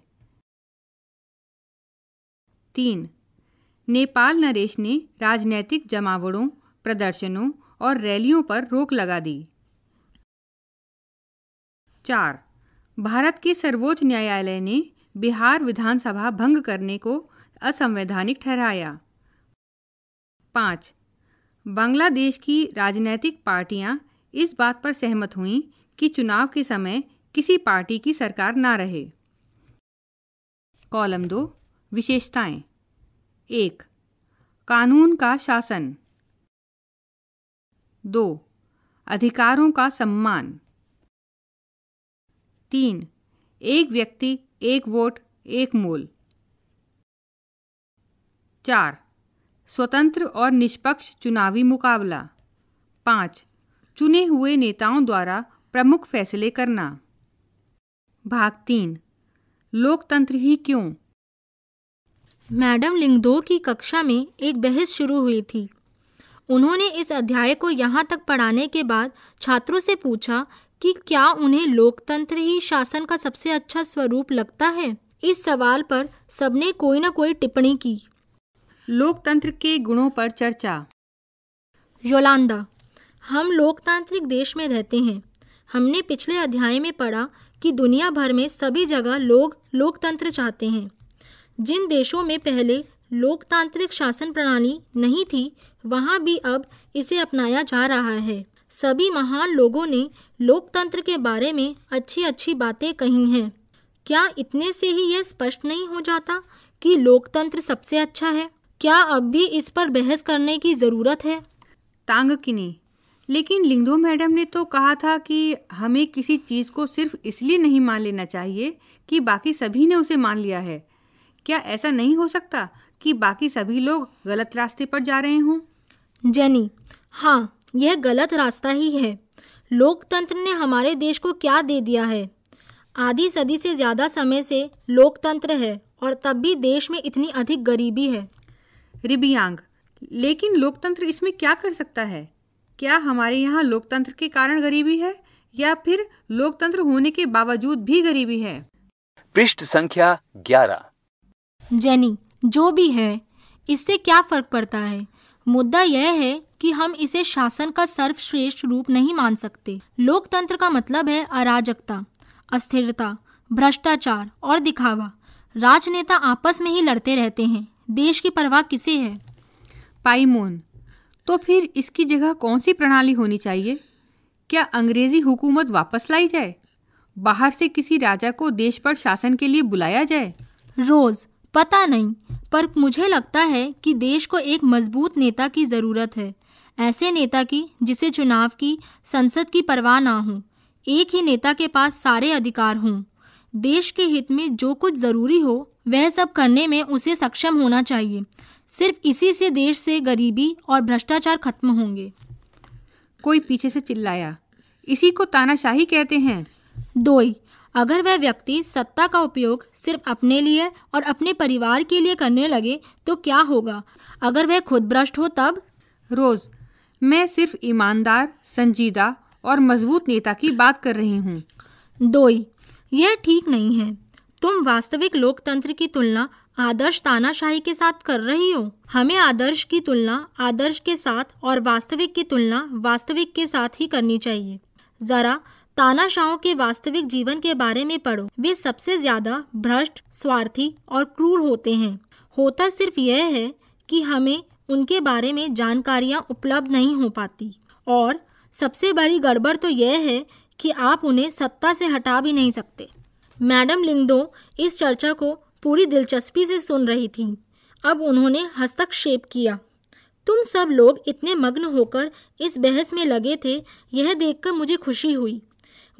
तीन नेपाल नरेश ने राजनैतिक जमावड़ों प्रदर्शनों और रैलियों पर रोक लगा दी चार भारत के सर्वोच्च न्यायालय ने बिहार विधानसभा भंग करने को असंवैधानिक ठहराया पाँच बांग्लादेश की राजनैतिक पार्टियां इस बात पर सहमत हुईं कि चुनाव के समय किसी पार्टी की सरकार ना रहे कॉलम दो विशेषताएं एक कानून का शासन दो अधिकारों का सम्मान तीन एक व्यक्ति एक वोट एक मोल चार स्वतंत्र और निष्पक्ष चुनावी मुकाबला पाँच चुने हुए नेताओं द्वारा प्रमुख फैसले करना भाग तीन लोकतंत्र ही क्यों मैडम लिंगदो की कक्षा में एक बहस शुरू हुई थी उन्होंने इस अध्याय को यहाँ तक पढ़ाने के बाद छात्रों से पूछा कि क्या उन्हें लोकतंत्र ही शासन का सबसे अच्छा स्वरूप लगता है इस सवाल पर सबने कोई ना कोई टिप्पणी की लोकतंत्र के गुणों पर चर्चा योलांदा हम लोकतांत्रिक देश में रहते हैं हमने पिछले अध्याय में पढ़ा कि दुनिया भर में सभी जगह लोग लोकतंत्र चाहते हैं जिन देशों में पहले लोकतांत्रिक शासन प्रणाली नहीं थी वहाँ भी अब इसे अपनाया जा रहा है सभी महान लोगों ने लोकतंत्र के बारे में अच्छी अच्छी बातें कही हैं क्या इतने से ही यह स्पष्ट नहीं हो जाता कि लोकतंत्र सबसे अच्छा है क्या अब भी इस पर बहस करने की ज़रूरत है तांग किनी लेकिन लिंगदो मैडम ने तो कहा था कि हमें किसी चीज़ को सिर्फ इसलिए नहीं मान लेना चाहिए कि बाकी सभी ने उसे मान लिया है क्या ऐसा नहीं हो सकता कि बाकी सभी लोग गलत रास्ते पर जा रहे हों जेनी हाँ यह गलत रास्ता ही है लोकतंत्र ने हमारे देश को क्या दे दिया है आधी सदी से ज़्यादा समय से लोकतंत्र है और तब भी देश में इतनी अधिक गरीबी है रिबियांग लेकिन लोकतंत्र इसमें क्या कर सकता है क्या हमारे यहाँ लोकतंत्र के कारण गरीबी है या फिर लोकतंत्र होने के बावजूद भी गरीबी है पृष्ठ संख्या ग्यारह जेनी जो भी है इससे क्या फर्क पड़ता है मुद्दा यह है कि हम इसे शासन का सर्वश्रेष्ठ रूप नहीं मान सकते लोकतंत्र का मतलब है अराजकता अस्थिरता भ्रष्टाचार और दिखावा राजनेता आपस में ही लड़ते रहते हैं देश की परवाह किसे है पाइमोन तो फिर इसकी जगह कौन सी प्रणाली होनी चाहिए क्या अंग्रेजी हुकूमत वापस लाई जाए बाहर से किसी राजा को देश पर शासन के लिए बुलाया जाए रोज पता नहीं पर मुझे लगता है कि देश को एक मजबूत नेता की ज़रूरत है ऐसे नेता की जिसे चुनाव की संसद की परवाह ना हो एक ही नेता के पास सारे अधिकार हों देश के हित में जो कुछ ज़रूरी हो वह सब करने में उसे सक्षम होना चाहिए सिर्फ इसी से देश से गरीबी और भ्रष्टाचार खत्म होंगे कोई पीछे से चिल्लाया इसी को तानाशाही कहते हैं दोई अगर वह व्यक्ति सत्ता का उपयोग सिर्फ अपने लिए और अपने परिवार के लिए करने लगे तो क्या होगा अगर वह खुद भ्रष्ट हो तब रोज मैं सिर्फ ईमानदार संजीदा और मजबूत नेता की बात कर रही हूँ दोई यह ठीक नहीं है तुम वास्तविक लोकतंत्र की तुलना आदर्श तानाशाही के साथ कर रही हो हमें आदर्श की तुलना आदर्श के साथ और वास्तविक की तुलना वास्तविक के साथ ही करनी चाहिए जरा तानाशाहों के वास्तविक जीवन के बारे में पढ़ो वे सबसे ज्यादा भ्रष्ट स्वार्थी और क्रूर होते हैं होता सिर्फ यह है कि हमें उनके बारे में जानकारियां उपलब्ध नहीं हो पाती और सबसे बड़ी गड़बड़ तो यह है कि आप उन्हें सत्ता से हटा भी नहीं सकते मैडम लिंगदो इस चर्चा को पूरी दिलचस्पी से सुन रही थी अब उन्होंने हस्तक्षेप किया तुम सब लोग इतने मग्न होकर इस बहस में लगे थे यह देखकर मुझे खुशी हुई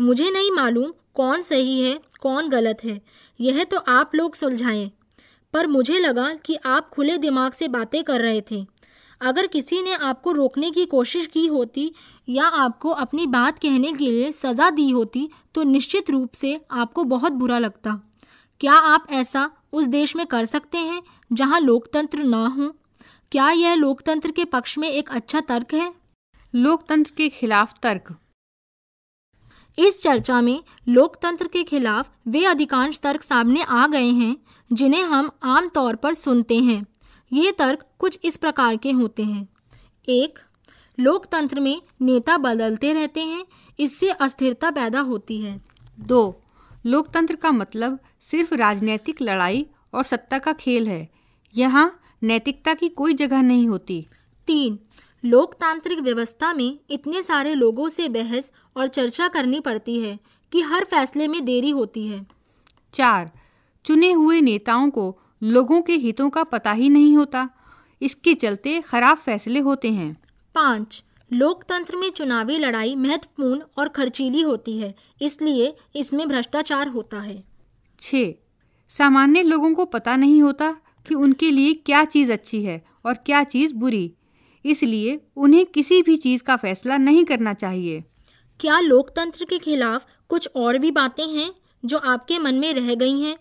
मुझे नहीं मालूम कौन सही है कौन गलत है यह तो आप लोग सुलझाएं पर मुझे लगा कि आप खुले दिमाग से बातें कर रहे थे अगर किसी ने आपको रोकने की कोशिश की होती या आपको अपनी बात कहने के लिए सज़ा दी होती तो निश्चित रूप से आपको बहुत बुरा लगता क्या आप ऐसा उस देश में कर सकते हैं जहां लोकतंत्र ना हो क्या यह लोकतंत्र के पक्ष में एक अच्छा तर्क है लोकतंत्र के खिलाफ तर्क इस चर्चा में लोकतंत्र के खिलाफ वे अधिकांश तर्क सामने आ गए हैं जिन्हें हम आम तौर पर सुनते हैं ये तर्क कुछ इस प्रकार के होते हैं एक लोकतंत्र में नेता बदलते रहते हैं इससे अस्थिरता पैदा होती है दो लोकतंत्र का मतलब सिर्फ राजनैतिक लड़ाई और सत्ता का खेल है यहाँ नैतिकता की कोई जगह नहीं होती तीन लोकतांत्रिक व्यवस्था में इतने सारे लोगों से बहस और चर्चा करनी पड़ती है कि हर फैसले में देरी होती है चार चुने हुए नेताओं को लोगों के हितों का पता ही नहीं होता इसके चलते खराब फैसले होते हैं पाँच लोकतंत्र में चुनावी लड़ाई महत्वपूर्ण और खर्चीली होती है इसलिए इसमें भ्रष्टाचार होता है छः सामान्य लोगों को पता नहीं होता कि उनके लिए क्या चीज़ अच्छी है और क्या चीज़ बुरी इसलिए उन्हें किसी भी चीज़ का फैसला नहीं करना चाहिए क्या लोकतंत्र के खिलाफ कुछ और भी बातें हैं जो आपके मन में रह गई हैं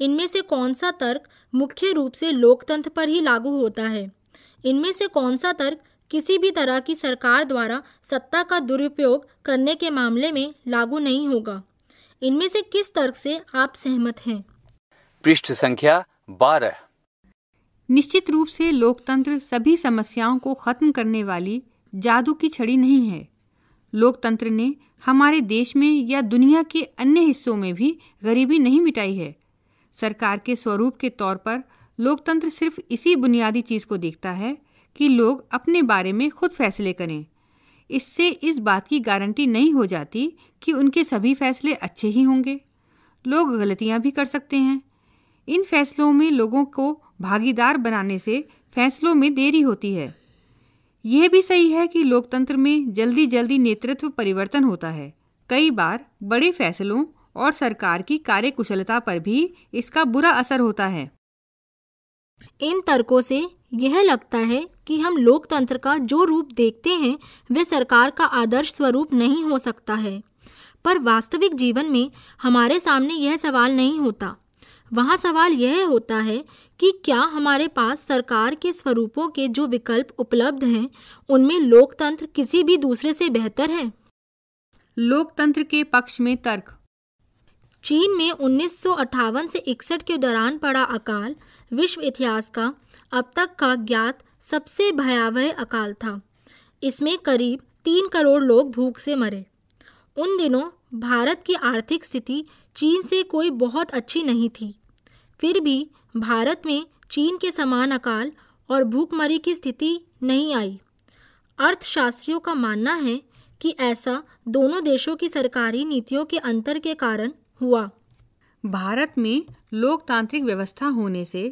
इनमें से कौन सा तर्क मुख्य रूप से लोकतंत्र पर ही लागू होता है इनमें से कौन सा तर्क किसी भी तरह की सरकार द्वारा सत्ता का दुरुपयोग करने के मामले में लागू नहीं होगा इनमें से किस तर्क से आप सहमत हैं पृष्ठ संख्या बारह निश्चित रूप से लोकतंत्र सभी समस्याओं को खत्म करने वाली जादू की छड़ी नहीं है लोकतंत्र ने हमारे देश में या दुनिया के अन्य हिस्सों में भी गरीबी नहीं मिटाई है सरकार के स्वरूप के तौर पर लोकतंत्र सिर्फ इसी बुनियादी चीज़ को देखता है कि लोग अपने बारे में खुद फैसले करें इससे इस बात की गारंटी नहीं हो जाती कि उनके सभी फैसले अच्छे ही होंगे लोग गलतियां भी कर सकते हैं इन फैसलों में लोगों को भागीदार बनाने से फैसलों में देरी होती है यह भी सही है कि लोकतंत्र में जल्दी जल्दी नेतृत्व परिवर्तन होता है कई बार बड़े फैसलों और सरकार की कार्यकुशलता पर भी इसका बुरा असर होता है इन तर्कों से यह लगता है कि हम लोकतंत्र का जो रूप देखते हैं वह सरकार का आदर्श स्वरूप नहीं हो सकता है पर वास्तविक जीवन में हमारे सामने यह सवाल नहीं होता वहाँ सवाल यह होता है कि क्या हमारे पास सरकार के स्वरूपों के जो विकल्प उपलब्ध हैं उनमें लोकतंत्र किसी भी दूसरे से बेहतर है लोकतंत्र के पक्ष में तर्क चीन में उन्नीस से इकसठ के दौरान पड़ा अकाल विश्व इतिहास का अब तक का ज्ञात सबसे भयावह अकाल था इसमें करीब तीन करोड़ लोग भूख से मरे उन दिनों भारत की आर्थिक स्थिति चीन से कोई बहुत अच्छी नहीं थी फिर भी भारत में चीन के समान अकाल और भूखमरी की स्थिति नहीं आई अर्थशास्त्रियों का मानना है कि ऐसा दोनों देशों की सरकारी नीतियों के अंतर के कारण हुआ भारत में लोकतांत्रिक व्यवस्था होने से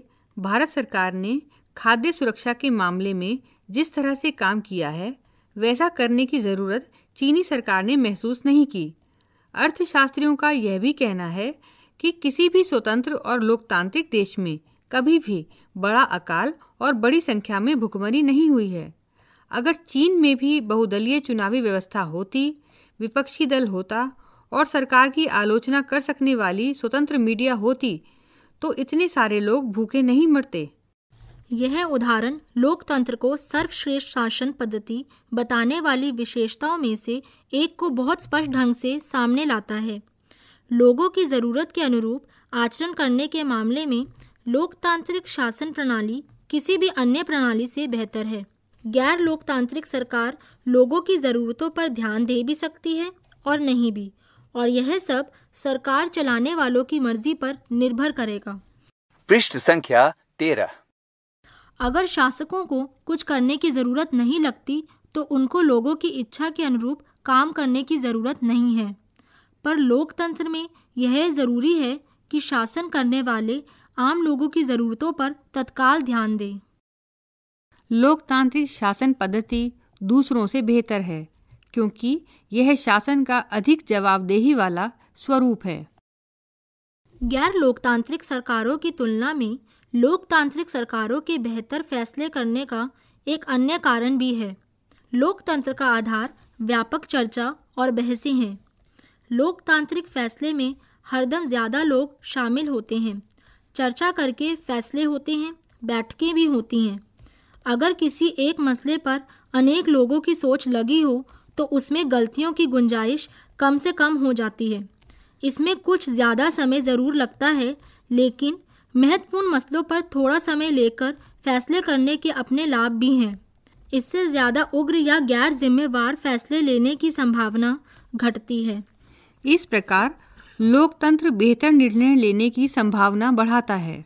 भारत सरकार ने खाद्य सुरक्षा के मामले में जिस तरह से काम किया है वैसा करने की ज़रूरत चीनी सरकार ने महसूस नहीं की अर्थशास्त्रियों का यह भी कहना है कि किसी भी स्वतंत्र और लोकतांत्रिक देश में कभी भी बड़ा अकाल और बड़ी संख्या में भुखमरी नहीं हुई है अगर चीन में भी बहुदलीय चुनावी व्यवस्था होती विपक्षी दल होता और सरकार की आलोचना कर सकने वाली स्वतंत्र मीडिया होती तो इतने सारे लोग भूखे नहीं मरते यह उदाहरण लोकतंत्र को सर्वश्रेष्ठ शासन पद्धति बताने वाली विशेषताओं में से एक को बहुत स्पष्ट ढंग से सामने लाता है लोगों की ज़रूरत के अनुरूप आचरण करने के मामले में लोकतांत्रिक शासन प्रणाली किसी भी अन्य प्रणाली से बेहतर है गैर लोकतांत्रिक सरकार लोगों की ज़रूरतों पर ध्यान दे भी सकती है और नहीं भी और यह सब सरकार चलाने वालों की मर्जी पर निर्भर करेगा पृष्ठ संख्या तेरह अगर शासकों को कुछ करने की ज़रूरत नहीं लगती तो उनको लोगों की इच्छा के अनुरूप काम करने की ज़रूरत नहीं है पर लोकतंत्र में यह ज़रूरी है कि शासन करने वाले आम लोगों की ज़रूरतों पर तत्काल ध्यान दें लोकतांत्रिक शासन पद्धति दूसरों से बेहतर है क्योंकि यह शासन का अधिक जवाबदेही वाला स्वरूप है गैर लोकतांत्रिक सरकारों की तुलना में लोकतांत्रिक सरकारों के बेहतर फैसले करने का एक अन्य कारण भी है लोकतंत्र का आधार व्यापक चर्चा और बहसें हैं लोकतांत्रिक फैसले में हरदम ज़्यादा लोग शामिल होते हैं चर्चा करके फैसले होते हैं बैठकें भी होती हैं अगर किसी एक मसले पर अनेक लोगों की सोच लगी हो तो उसमें गलतियों की गुंजाइश कम से कम हो जाती है इसमें कुछ ज़्यादा समय ज़रूर लगता है लेकिन महत्वपूर्ण मसलों पर थोड़ा समय लेकर फैसले करने के अपने लाभ भी हैं इससे ज़्यादा उग्र या गैर जिम्मेवार फैसले लेने की संभावना घटती है इस प्रकार लोकतंत्र बेहतर निर्णय लेने की संभावना बढ़ाता है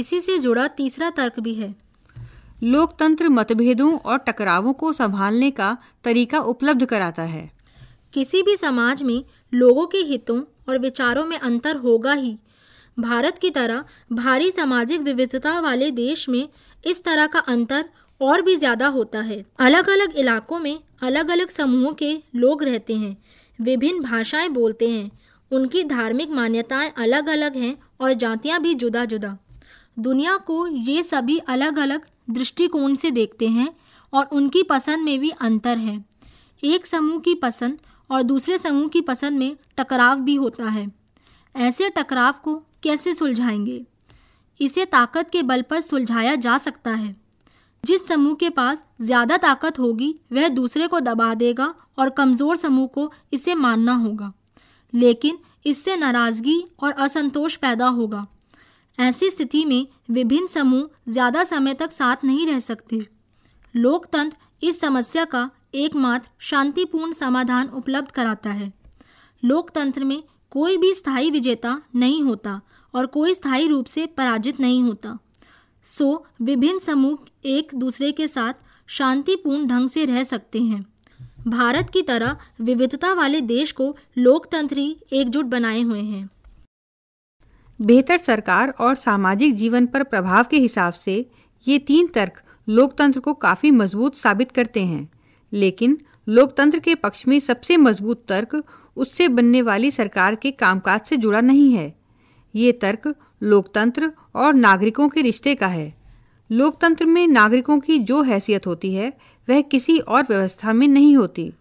इसी से जुड़ा तीसरा तर्क भी है लोकतंत्र मतभेदों और टकरावों को संभालने का तरीका उपलब्ध कराता है किसी भी समाज में लोगों के हितों और विचारों में अंतर होगा ही भारत की तरह भारी सामाजिक विविधता वाले देश में इस तरह का अंतर और भी ज़्यादा होता है अलग अलग इलाकों में अलग अलग समूहों के लोग रहते हैं विभिन्न भाषाएं बोलते हैं उनकी धार्मिक मान्यताएं अलग अलग हैं और जातियां भी जुदा जुदा दुनिया को ये सभी अलग अलग दृष्टिकोण से देखते हैं और उनकी पसंद में भी अंतर है एक समूह की पसंद और दूसरे समूह की पसंद में टकराव भी होता है ऐसे टकराव को कैसे सुलझाएंगे इसे ताकत के बल पर सुलझाया जा सकता है जिस समूह के पास ज्यादा ताकत होगी वह दूसरे को दबा देगा और कमजोर समूह को इसे मानना होगा लेकिन इससे नाराजगी और असंतोष पैदा होगा ऐसी स्थिति में विभिन्न समूह ज्यादा समय तक साथ नहीं रह सकते लोकतंत्र इस समस्या का एकमात्र शांतिपूर्ण समाधान उपलब्ध कराता है लोकतंत्र में कोई भी स्थायी विजेता नहीं होता और कोई स्थायी रूप से पराजित नहीं होता सो विभिन्न समूह एक दूसरे के साथ शांतिपूर्ण ढंग से रह सकते हैं भारत की तरह विविधता वाले देश को लोकतंत्र ही एकजुट बनाए हुए हैं बेहतर सरकार और सामाजिक जीवन पर प्रभाव के हिसाब से ये तीन तर्क लोकतंत्र को काफ़ी मजबूत साबित करते हैं लेकिन लोकतंत्र के पक्ष में सबसे मजबूत तर्क उससे बनने वाली सरकार के कामकाज से जुड़ा नहीं है ये तर्क लोकतंत्र और नागरिकों के रिश्ते का है लोकतंत्र में नागरिकों की जो हैसियत होती है वह किसी और व्यवस्था में नहीं होती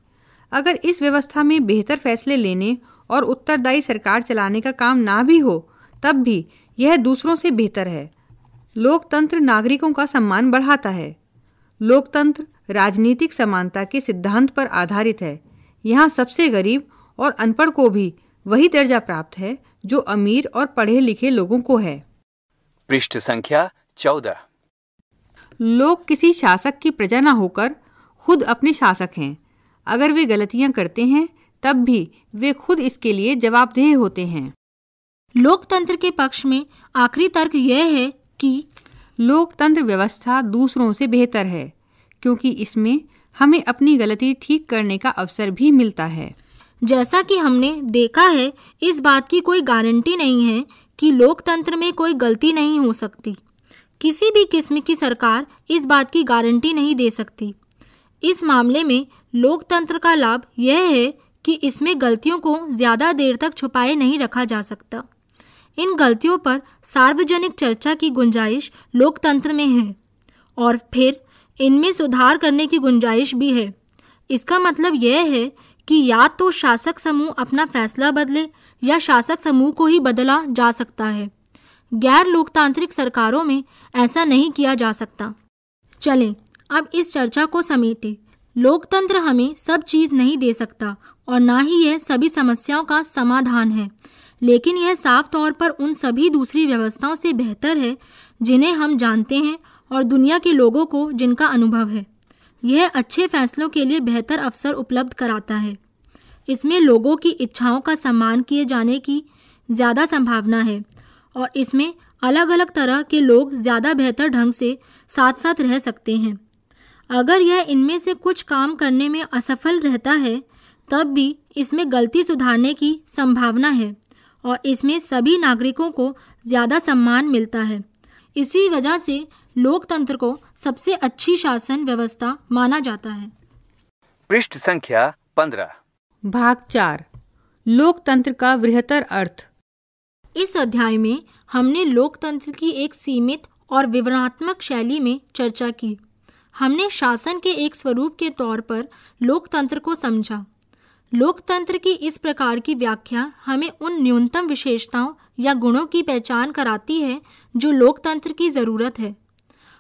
अगर इस व्यवस्था में बेहतर फैसले लेने और उत्तरदायी सरकार चलाने का काम ना भी हो तब भी यह दूसरों से बेहतर है लोकतंत्र नागरिकों का सम्मान बढ़ाता है लोकतंत्र राजनीतिक समानता के सिद्धांत पर आधारित है यहाँ सबसे गरीब और अनपढ़ को भी वही दर्जा प्राप्त है जो अमीर और पढ़े लिखे लोगों को है पृष्ठ संख्या चौदह लोग किसी शासक की प्रजा न होकर खुद अपने शासक हैं अगर वे गलतियां करते हैं तब भी वे खुद इसके लिए जवाबदेह होते हैं लोकतंत्र के पक्ष में आखिरी तर्क यह है कि लोकतंत्र व्यवस्था दूसरों से बेहतर है क्योंकि इसमें हमें अपनी गलती ठीक करने का अवसर भी मिलता है जैसा कि हमने देखा है इस बात की कोई गारंटी नहीं है कि लोकतंत्र में कोई गलती नहीं हो सकती किसी भी किस्म की सरकार इस बात की गारंटी नहीं दे सकती इस मामले में लोकतंत्र का लाभ यह है कि इसमें गलतियों को ज़्यादा देर तक छुपाए नहीं रखा जा सकता इन गलतियों पर सार्वजनिक चर्चा की गुंजाइश लोकतंत्र में है और फिर इनमें सुधार करने की गुंजाइश भी है इसका मतलब यह है कि या तो शासक समूह अपना फैसला बदले या शासक समूह को ही बदला जा सकता है गैर लोकतांत्रिक सरकारों में ऐसा नहीं किया जा सकता चलें अब इस चर्चा को समेटें लोकतंत्र हमें सब चीज़ नहीं दे सकता और ना ही यह सभी समस्याओं का समाधान है लेकिन यह साफ तौर पर उन सभी दूसरी व्यवस्थाओं से बेहतर है जिन्हें हम जानते हैं और दुनिया के लोगों को जिनका अनुभव है यह अच्छे फैसलों के लिए बेहतर अवसर उपलब्ध कराता है इसमें लोगों की इच्छाओं का सम्मान किए जाने की ज़्यादा संभावना है और इसमें अलग अलग तरह के लोग ज़्यादा बेहतर ढंग से साथ साथ रह सकते हैं अगर यह इनमें से कुछ काम करने में असफल रहता है तब भी इसमें गलती सुधारने की संभावना है और इसमें सभी नागरिकों को ज़्यादा सम्मान मिलता है इसी वजह से लोकतंत्र को सबसे अच्छी शासन व्यवस्था माना जाता है पृष्ठ संख्या पंद्रह भाग चार लोकतंत्र का बृहतर अर्थ इस अध्याय में हमने लोकतंत्र की एक सीमित और विवरणात्मक शैली में चर्चा की हमने शासन के एक स्वरूप के तौर पर लोकतंत्र को समझा लोकतंत्र की इस प्रकार की व्याख्या हमें उन न्यूनतम विशेषताओं या गुणों की पहचान कराती है जो लोकतंत्र की ज़रूरत है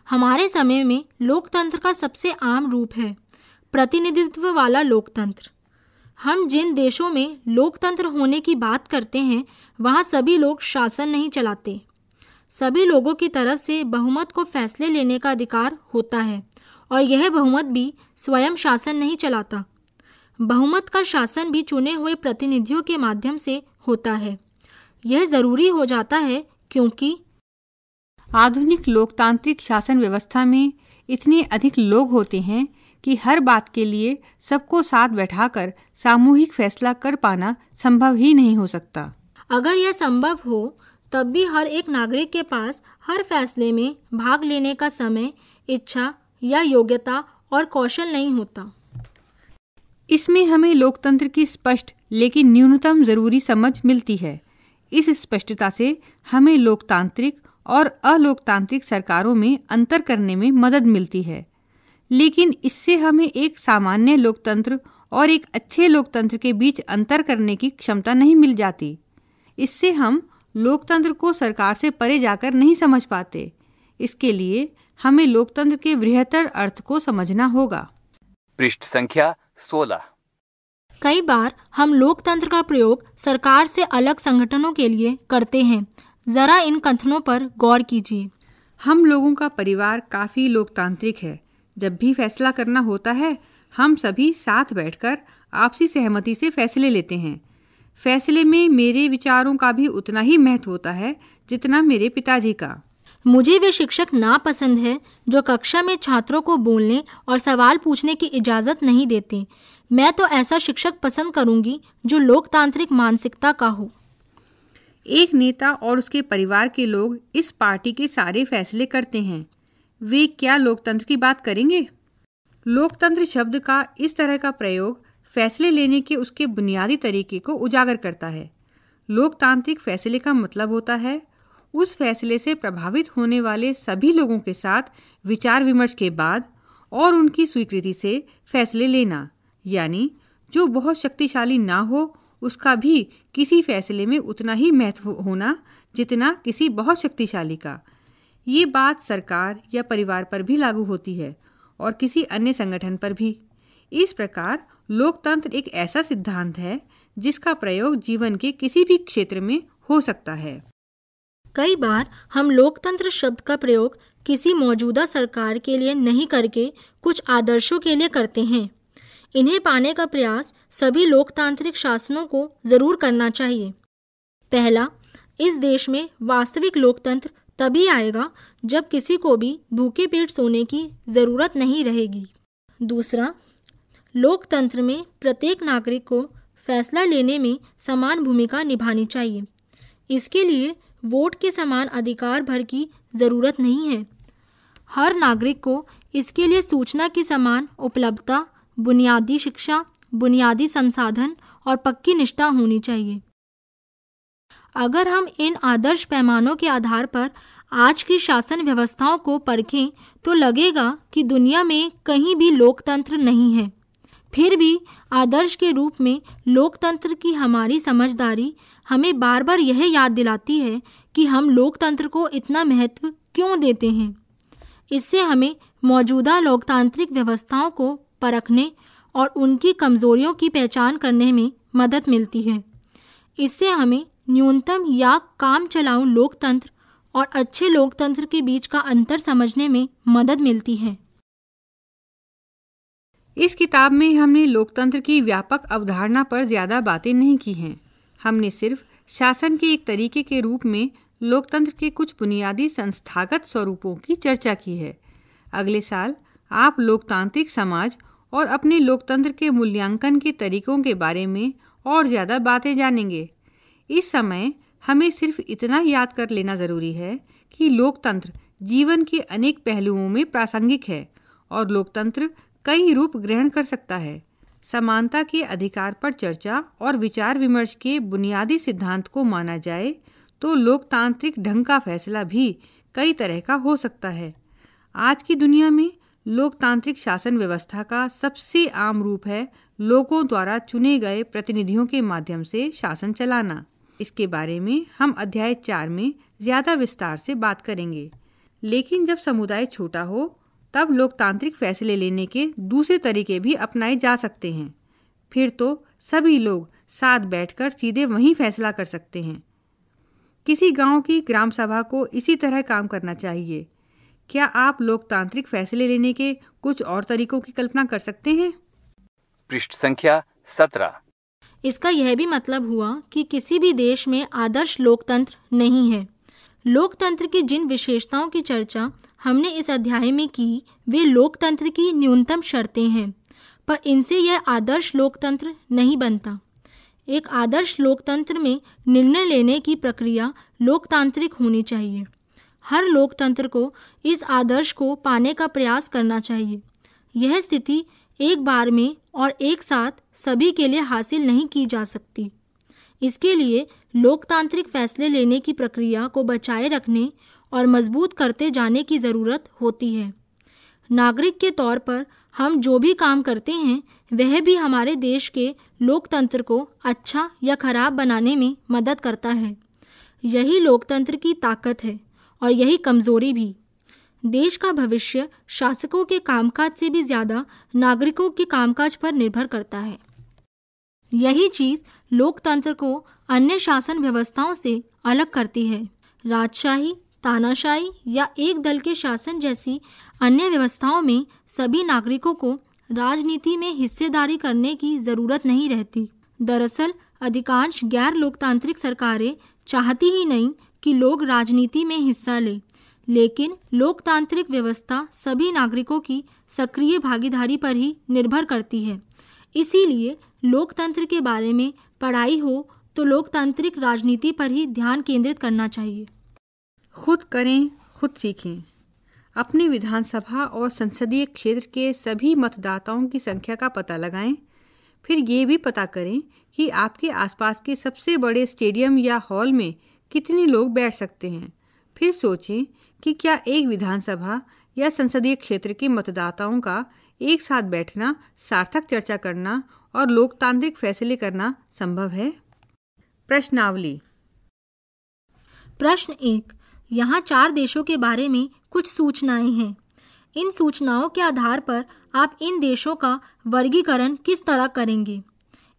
हमारे समय में लोकतंत्र का सबसे आम रूप है प्रतिनिधित्व वाला लोकतंत्र हम जिन देशों में लोकतंत्र होने की बात करते हैं वहाँ सभी लोग शासन नहीं चलाते सभी लोगों की तरफ से बहुमत को फैसले लेने का अधिकार होता है और यह बहुमत भी स्वयं शासन नहीं चलाता बहुमत का शासन भी चुने हुए प्रतिनिधियों के माध्यम से होता है यह जरूरी हो जाता है क्योंकि आधुनिक लोकतांत्रिक शासन व्यवस्था में इतने अधिक लोग होते हैं कि हर बात के लिए सबको साथ बैठाकर सामूहिक फैसला कर पाना संभव ही नहीं हो सकता अगर यह संभव हो तब भी हर एक नागरिक के पास हर फैसले में भाग लेने का समय इच्छा या योग्यता और कौशल नहीं होता इसमें हमें लोकतंत्र की स्पष्ट लेकिन न्यूनतम जरूरी समझ मिलती है इस स्पष्टता से हमें लोकतांत्रिक और अलोकतांत्रिक सरकारों में अंतर करने में मदद मिलती है लेकिन इससे हमें एक सामान्य लोकतंत्र और एक अच्छे लोकतंत्र के बीच अंतर करने की क्षमता नहीं मिल जाती इससे हम लोकतंत्र को सरकार से परे जाकर नहीं समझ पाते इसके लिए हमें लोकतंत्र के बृहत्तर अर्थ को समझना होगा पृष्ठ संख्या सोलह कई बार हम लोकतंत्र का प्रयोग सरकार से अलग संगठनों के लिए करते हैं ज़रा इन कथनों पर गौर कीजिए हम लोगों का परिवार काफ़ी लोकतांत्रिक है जब भी फैसला करना होता है हम सभी साथ बैठकर आपसी सहमति से फैसले लेते हैं फैसले में मेरे विचारों का भी उतना ही महत्व होता है जितना मेरे पिताजी का मुझे वे शिक्षक नापसंद है जो कक्षा में छात्रों को बोलने और सवाल पूछने की इजाज़त नहीं देते मैं तो ऐसा शिक्षक पसंद करूंगी जो लोकतांत्रिक मानसिकता का हो एक नेता और उसके परिवार के लोग इस पार्टी के सारे फैसले करते हैं वे क्या लोकतंत्र की बात करेंगे लोकतंत्र शब्द का इस तरह का प्रयोग फैसले लेने के उसके बुनियादी तरीके को उजागर करता है लोकतांत्रिक फैसले का मतलब होता है उस फैसले से प्रभावित होने वाले सभी लोगों के साथ विचार विमर्श के बाद और उनकी स्वीकृति से फैसले लेना यानी जो बहुत शक्तिशाली ना हो उसका भी किसी फैसले में उतना ही महत्व होना जितना किसी बहुत शक्तिशाली का ये बात सरकार या परिवार पर भी लागू होती है और किसी अन्य संगठन पर भी इस प्रकार लोकतंत्र एक ऐसा सिद्धांत है जिसका प्रयोग जीवन के किसी भी क्षेत्र में हो सकता है कई बार हम लोकतंत्र शब्द का प्रयोग किसी मौजूदा सरकार के लिए नहीं करके कुछ आदर्शों के लिए करते हैं इन्हें पाने का प्रयास सभी लोकतांत्रिक शासनों को जरूर करना चाहिए पहला इस देश में वास्तविक लोकतंत्र तभी आएगा जब किसी को भी भूखे पेट सोने की ज़रूरत नहीं रहेगी दूसरा लोकतंत्र में प्रत्येक नागरिक को फैसला लेने में समान भूमिका निभानी चाहिए इसके लिए वोट के समान अधिकार भर की ज़रूरत नहीं है हर नागरिक को इसके लिए सूचना की समान उपलब्धता बुनियादी शिक्षा बुनियादी संसाधन और पक्की निष्ठा होनी चाहिए अगर हम इन आदर्श पैमानों के आधार पर आज की शासन व्यवस्थाओं को परखें तो लगेगा कि दुनिया में कहीं भी लोकतंत्र नहीं है फिर भी आदर्श के रूप में लोकतंत्र की हमारी समझदारी हमें बार बार यह याद दिलाती है कि हम लोकतंत्र को इतना महत्व क्यों देते हैं इससे हमें मौजूदा लोकतांत्रिक व्यवस्थाओं को परखने और उनकी कमजोरियों की पहचान करने में मदद मिलती है इससे हमें न्यूनतम या काम चलाऊ लोकतंत्र और अच्छे लोकतंत्र के बीच का अंतर समझने में मदद मिलती है इस किताब में हमने लोकतंत्र की व्यापक अवधारणा पर ज़्यादा बातें नहीं की हैं हमने सिर्फ शासन के एक तरीके के रूप में लोकतंत्र के कुछ बुनियादी संस्थागत स्वरूपों की चर्चा की है अगले साल आप लोकतांत्रिक समाज और अपने लोकतंत्र के मूल्यांकन के तरीकों के बारे में और ज़्यादा बातें जानेंगे इस समय हमें सिर्फ इतना याद कर लेना ज़रूरी है कि लोकतंत्र जीवन के अनेक पहलुओं में प्रासंगिक है और लोकतंत्र कई रूप ग्रहण कर सकता है समानता के अधिकार पर चर्चा और विचार विमर्श के बुनियादी सिद्धांत को माना जाए तो लोकतांत्रिक ढंग का फैसला भी कई तरह का हो सकता है आज की दुनिया में लोकतांत्रिक शासन व्यवस्था का सबसे आम रूप है लोगों द्वारा चुने गए प्रतिनिधियों के माध्यम से शासन चलाना इसके बारे में हम अध्याय चार में ज़्यादा विस्तार से बात करेंगे लेकिन जब समुदाय छोटा हो तब लोकतांत्रिक फैसले लेने के दूसरे तरीके भी अपनाए जा सकते हैं फिर तो सभी लोग साथ बैठकर सीधे वहीं फैसला कर सकते हैं किसी गांव की ग्राम सभा को इसी तरह काम करना चाहिए क्या आप लोकतांत्रिक फैसले लेने के कुछ और तरीकों की कल्पना कर सकते हैं पृष्ठ संख्या सत्रह इसका यह भी मतलब हुआ कि किसी भी देश में आदर्श लोकतंत्र नहीं है लोकतंत्र की जिन विशेषताओं की चर्चा हमने इस अध्याय में की वे लोकतंत्र की न्यूनतम शर्तें हैं पर इनसे यह आदर्श लोकतंत्र नहीं बनता एक आदर्श लोकतंत्र में निर्णय लेने की प्रक्रिया लोकतांत्रिक होनी चाहिए हर लोकतंत्र को इस आदर्श को पाने का प्रयास करना चाहिए यह स्थिति एक बार में और एक साथ सभी के लिए हासिल नहीं की जा सकती इसके लिए लोकतांत्रिक फैसले लेने की प्रक्रिया को बचाए रखने और मजबूत करते जाने की ज़रूरत होती है नागरिक के तौर पर हम जो भी काम करते हैं वह भी हमारे देश के लोकतंत्र को अच्छा या खराब बनाने में मदद करता है यही लोकतंत्र की ताकत है और यही कमज़ोरी भी देश का भविष्य शासकों के कामकाज से भी ज़्यादा नागरिकों के कामकाज पर निर्भर करता है यही चीज लोकतंत्र को अन्य शासन व्यवस्थाओं से अलग करती है राजशाही तानाशाही या एक दल के शासन जैसी अन्य व्यवस्थाओं में सभी नागरिकों को राजनीति में हिस्सेदारी करने की ज़रूरत नहीं रहती दरअसल अधिकांश गैर लोकतांत्रिक सरकारें चाहती ही नहीं कि लोग राजनीति में हिस्सा लें लेकिन लोकतांत्रिक व्यवस्था सभी नागरिकों की सक्रिय भागीदारी पर ही निर्भर करती है इसीलिए लोकतंत्र के बारे में पढ़ाई हो तो लोकतांत्रिक राजनीति पर ही ध्यान केंद्रित करना चाहिए खुद करें खुद सीखें अपने विधानसभा और संसदीय क्षेत्र के सभी मतदाताओं की संख्या का पता लगाएं फिर ये भी पता करें कि आपके आसपास के सबसे बड़े स्टेडियम या हॉल में कितने लोग बैठ सकते हैं फिर सोचें कि क्या एक विधानसभा या संसदीय क्षेत्र के मतदाताओं का एक साथ बैठना सार्थक चर्चा करना और लोकतांत्रिक फैसले करना संभव है प्रश्नावली प्रश्न एक यहाँ चार देशों के बारे में कुछ सूचनाएं हैं इन सूचनाओं के आधार पर आप इन देशों का वर्गीकरण किस तरह करेंगे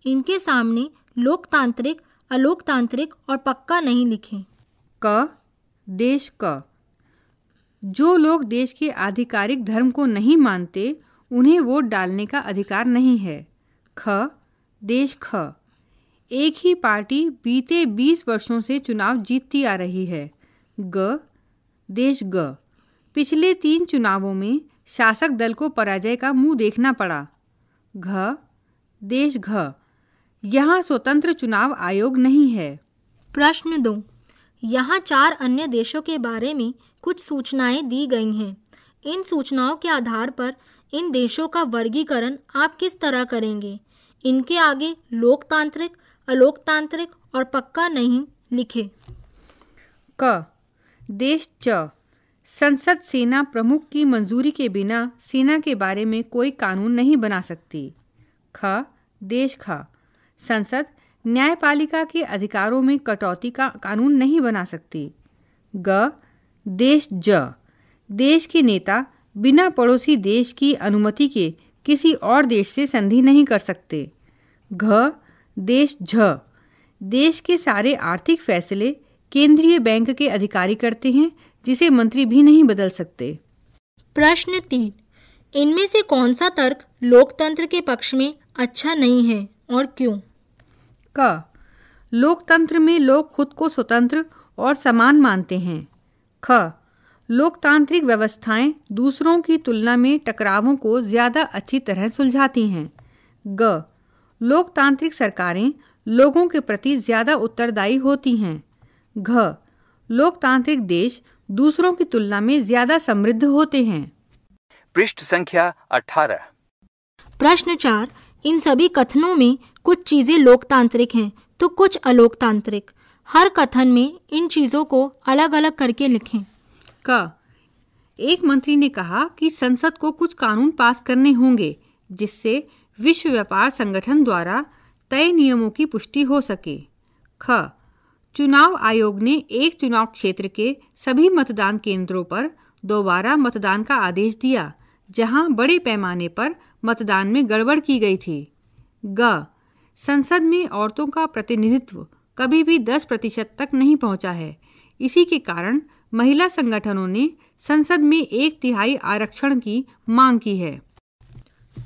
इनके सामने लोकतांत्रिक अलोकतांत्रिक और पक्का नहीं लिखें क देश क जो लोग देश के आधिकारिक धर्म को नहीं मानते उन्हें वोट डालने का अधिकार नहीं है ख देश ख एक ही पार्टी बीते 20 वर्षों से चुनाव जीतती आ रही है ग देश ग पिछले तीन चुनावों में शासक दल को पराजय का मुंह देखना पड़ा घ देश घ यहाँ स्वतंत्र चुनाव आयोग नहीं है प्रश्न दो यहाँ चार अन्य देशों के बारे में कुछ सूचनाएं दी गई हैं इन सूचनाओं के आधार पर इन देशों का वर्गीकरण आप किस तरह करेंगे इनके आगे लोकतांत्रिक अलोकतांत्रिक और पक्का नहीं लिखे क देश च संसद सेना प्रमुख की मंजूरी के बिना सेना के बारे में कोई कानून नहीं बना सकती ख देश ख संसद न्यायपालिका के अधिकारों में कटौती का कानून नहीं बना सकती ग देश ज देश के नेता बिना पड़ोसी देश की अनुमति के किसी और देश से संधि नहीं कर सकते घ देश झ देश के सारे आर्थिक फैसले केंद्रीय बैंक के अधिकारी करते हैं जिसे मंत्री भी नहीं बदल सकते प्रश्न तीन इनमें से कौन सा तर्क लोकतंत्र के पक्ष में अच्छा नहीं है और क्यों क लोकतंत्र में लोग खुद को स्वतंत्र और समान मानते हैं ख लोकतांत्रिक व्यवस्थाएं दूसरों की तुलना में टकरावों को ज़्यादा अच्छी तरह सुलझाती हैं ग लोकतांत्रिक सरकारें लोगों के प्रति ज़्यादा उत्तरदायी होती हैं घ लोकतांत्रिक देश दूसरों की तुलना में ज़्यादा समृद्ध होते हैं पृष्ठ संख्या 18 प्रश्न चार इन सभी कथनों में कुछ चीज़ें लोकतांत्रिक हैं तो कुछ अलोकतांत्रिक हर कथन में इन चीज़ों को अलग अलग करके लिखें क एक मंत्री ने कहा कि संसद को कुछ कानून पास करने होंगे जिससे विश्व व्यापार संगठन द्वारा तय नियमों की पुष्टि हो सके ख चुनाव आयोग ने एक चुनाव क्षेत्र के सभी मतदान केंद्रों पर दोबारा मतदान का आदेश दिया जहां बड़े पैमाने पर मतदान में गड़बड़ की गई थी ग संसद में औरतों का प्रतिनिधित्व कभी भी 10 प्रतिशत तक नहीं पहुंचा है इसी के कारण महिला संगठनों ने संसद में एक तिहाई आरक्षण की मांग की है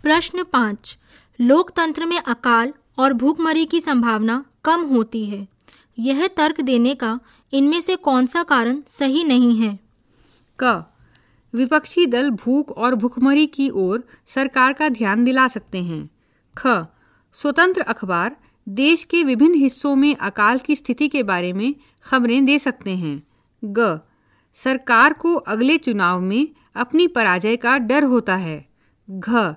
प्रश्न पाँच लोकतंत्र में अकाल और भूखमरी की संभावना कम होती है यह तर्क देने का इनमें से कौन सा कारण सही नहीं है क विपक्षी दल भूख और भूखमरी की ओर सरकार का ध्यान दिला सकते हैं ख स्वतंत्र अखबार देश के विभिन्न हिस्सों में अकाल की स्थिति के बारे में खबरें दे सकते हैं ग सरकार को अगले चुनाव में अपनी पराजय का डर होता है घ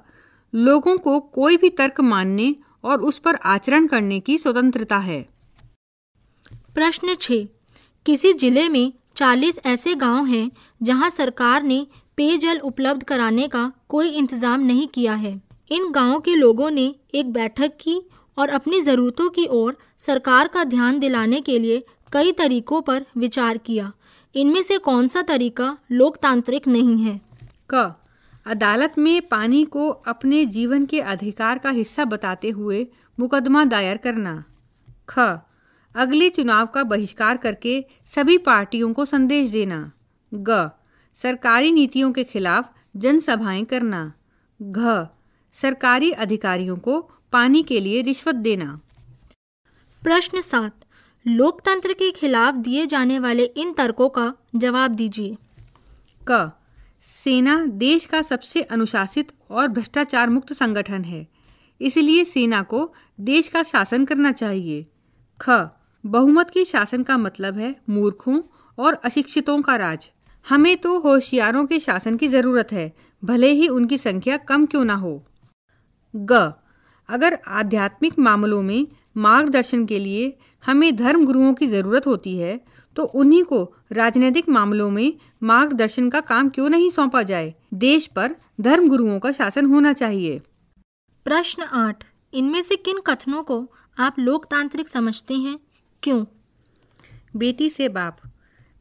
लोगों को कोई भी तर्क मानने और उस पर आचरण करने की स्वतंत्रता है प्रश्न छ किसी जिले में 40 ऐसे गांव हैं जहां सरकार ने पेयजल उपलब्ध कराने का कोई इंतजाम नहीं किया है इन गांवों के लोगों ने एक बैठक की और अपनी ज़रूरतों की ओर सरकार का ध्यान दिलाने के लिए कई तरीकों पर विचार किया इनमें से कौन सा तरीका लोकतांत्रिक नहीं है क अदालत में पानी को अपने जीवन के अधिकार का हिस्सा बताते हुए मुकदमा दायर करना ख अगले चुनाव का बहिष्कार करके सभी पार्टियों को संदेश देना ग सरकारी नीतियों के खिलाफ जनसभाएं करना घ सरकारी अधिकारियों को पानी के लिए रिश्वत देना प्रश्न सात लोकतंत्र के खिलाफ दिए जाने वाले इन तर्कों का जवाब दीजिए क सेना देश का सबसे अनुशासित और भ्रष्टाचार मुक्त संगठन है इसलिए सेना को देश का शासन करना चाहिए ख बहुमत के शासन का मतलब है मूर्खों और अशिक्षितों का राज हमें तो होशियारों के शासन की ज़रूरत है भले ही उनकी संख्या कम क्यों ना हो ग अगर आध्यात्मिक मामलों में मार्गदर्शन के लिए हमें धर्म गुरुओं की ज़रूरत होती है तो उन्हीं को राजनीतिक मामलों में मार्गदर्शन का काम क्यों नहीं सौंपा जाए देश पर धर्म गुरुओं का शासन होना चाहिए प्रश्न आठ इनमें से किन कथनों को आप लोकतांत्रिक समझते हैं क्यों बेटी से बाप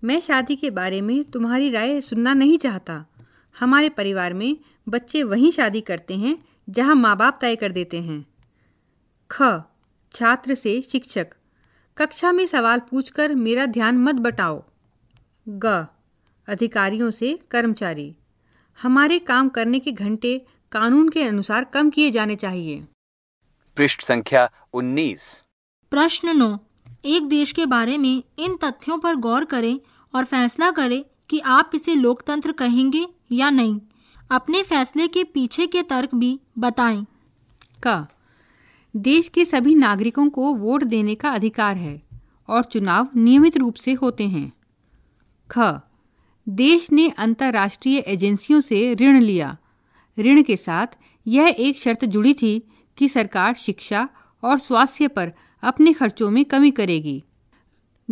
मैं शादी के बारे में तुम्हारी राय सुनना नहीं चाहता हमारे परिवार में बच्चे वहीं शादी करते हैं जहां माँ बाप तय कर देते हैं ख छात्र से शिक्षक कक्षा में सवाल पूछकर मेरा ध्यान मत बटाओ ग अधिकारियों से कर्मचारी हमारे काम करने के घंटे कानून के अनुसार कम किए जाने चाहिए पृष्ठ संख्या 19 प्रश्न नौ एक देश के बारे में इन तथ्यों पर गौर करें और फैसला करें कि आप इसे लोकतंत्र कहेंगे या नहीं अपने फैसले के पीछे के तर्क भी बताएं। का देश के सभी नागरिकों को वोट देने का अधिकार है और चुनाव नियमित रूप से होते हैं ख देश ने अंतर्राष्ट्रीय एजेंसियों से ऋण लिया ऋण के साथ यह एक शर्त जुड़ी थी कि सरकार शिक्षा और स्वास्थ्य पर अपने खर्चों में कमी करेगी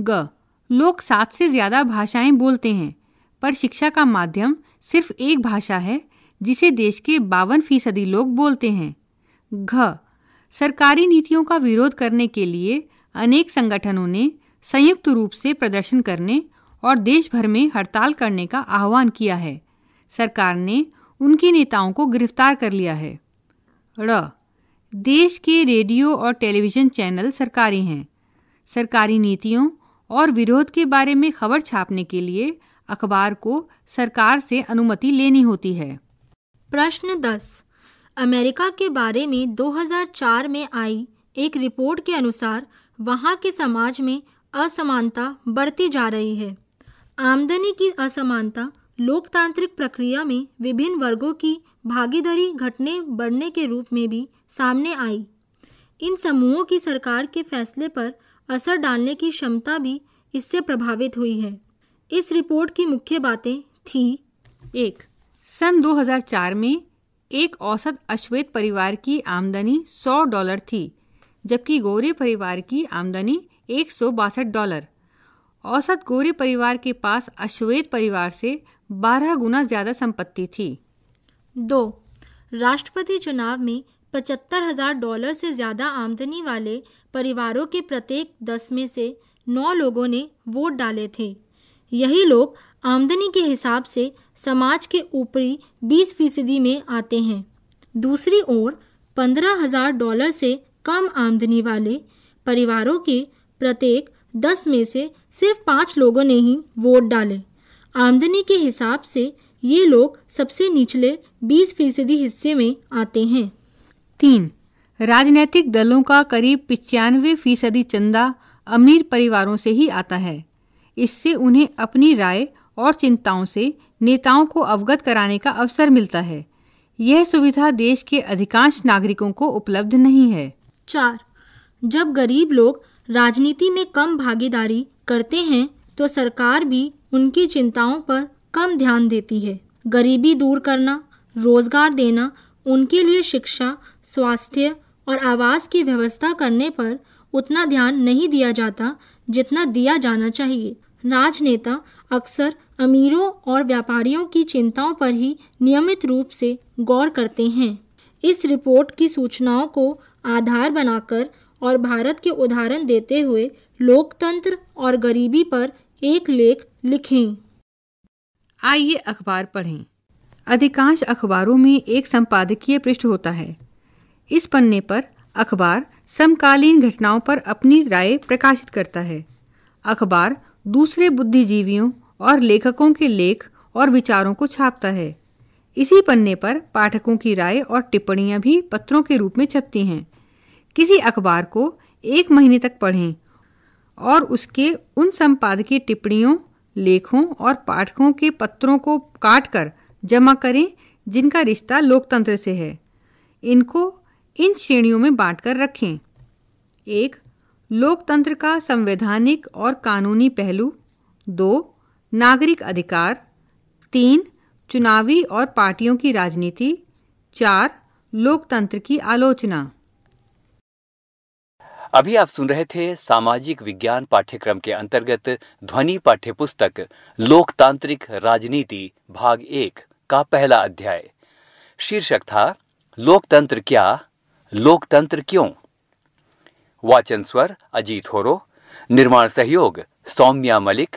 ग लोग सात से ज़्यादा भाषाएं बोलते हैं पर शिक्षा का माध्यम सिर्फ एक भाषा है जिसे देश के बावन फीसदी लोग बोलते हैं घ सरकारी नीतियों का विरोध करने के लिए अनेक संगठनों ने संयुक्त रूप से प्रदर्शन करने और देश भर में हड़ताल करने का आह्वान किया है सरकार ने उनके नेताओं को गिरफ्तार कर लिया है ड़ देश के रेडियो और टेलीविज़न चैनल सरकारी हैं सरकारी नीतियों और विरोध के बारे में खबर छापने के लिए अखबार को सरकार से अनुमति लेनी होती है प्रश्न दस अमेरिका के बारे में 2004 में आई एक रिपोर्ट के अनुसार वहाँ के समाज में असमानता बढ़ती जा रही है आमदनी की असमानता लोकतांत्रिक प्रक्रिया में विभिन्न वर्गों की भागीदारी घटने बढ़ने के रूप में भी सामने आई इन समूहों की सरकार के फैसले पर असर डालने की क्षमता भी इससे प्रभावित हुई है इस रिपोर्ट की मुख्य बातें थी एक सन 2004 में एक औसत अश्वेत परिवार की आमदनी 100 डॉलर थी जबकि गोरे परिवार की आमदनी एक डॉलर औसत गोरे परिवार के पास अश्वेत परिवार से 12 गुना ज़्यादा संपत्ति थी दो राष्ट्रपति चुनाव में पचहत्तर हज़ार डॉलर से ज़्यादा आमदनी वाले परिवारों के प्रत्येक दस में से नौ लोगों ने वोट डाले थे यही लोग आमदनी के हिसाब से समाज के ऊपरी 20 फीसदी में आते हैं दूसरी ओर पंद्रह हजार डॉलर से कम आमदनी वाले परिवारों के प्रत्येक दस में से सिर्फ पाँच लोगों ने ही वोट डाले आमदनी के हिसाब से ये लोग सबसे निचले 20 फीसदी हिस्से में आते हैं तीन राजनीतिक दलों का करीब पचानवे फीसदी चंदा अमीर परिवारों से ही आता है इससे उन्हें अपनी राय और चिंताओं से नेताओं को अवगत कराने का अवसर मिलता है यह सुविधा देश के अधिकांश नागरिकों को उपलब्ध नहीं है चार जब गरीब लोग राजनीति में कम भागीदारी करते हैं तो सरकार भी उनकी चिंताओं पर कम ध्यान देती है गरीबी दूर करना रोजगार देना उनके लिए शिक्षा स्वास्थ्य और आवास की व्यवस्था करने पर उतना ध्यान नहीं दिया जाता जितना दिया जाना चाहिए राजनेता अक्सर अमीरों और व्यापारियों की चिंताओं पर ही नियमित रूप से गौर करते हैं इस रिपोर्ट की सूचनाओं को आधार बनाकर और भारत के उदाहरण देते हुए लोकतंत्र और गरीबी पर एक लेख लिखें आइए अखबार पढ़ें अधिकांश अखबारों में एक संपादकीय पृष्ठ होता है इस पन्ने पर अखबार समकालीन घटनाओं पर अपनी राय प्रकाशित करता है अखबार दूसरे बुद्धिजीवियों और लेखकों के लेख और विचारों को छापता है इसी पन्ने पर पाठकों की राय और टिप्पणियां भी पत्रों के रूप में छपती हैं किसी अखबार को एक महीने तक पढ़ें और उसके उन संपादकीय टिप्पणियों लेखों और पाठकों के पत्रों को काट कर जमा करें जिनका रिश्ता लोकतंत्र से है इनको इन श्रेणियों में बांट कर रखें एक लोकतंत्र का संवैधानिक और कानूनी पहलू दो नागरिक अधिकार तीन चुनावी और पार्टियों की राजनीति चार लोकतंत्र की आलोचना अभी आप सुन रहे थे सामाजिक विज्ञान पाठ्यक्रम के अंतर्गत ध्वनि पाठ्य पुस्तक लोकतांत्रिक राजनीति भाग एक का पहला अध्याय शीर्षक था लोकतंत्र क्या लोकतंत्र क्यों वाचन स्वर अजीत होरो निर्माण सहयोग सौम्या मलिक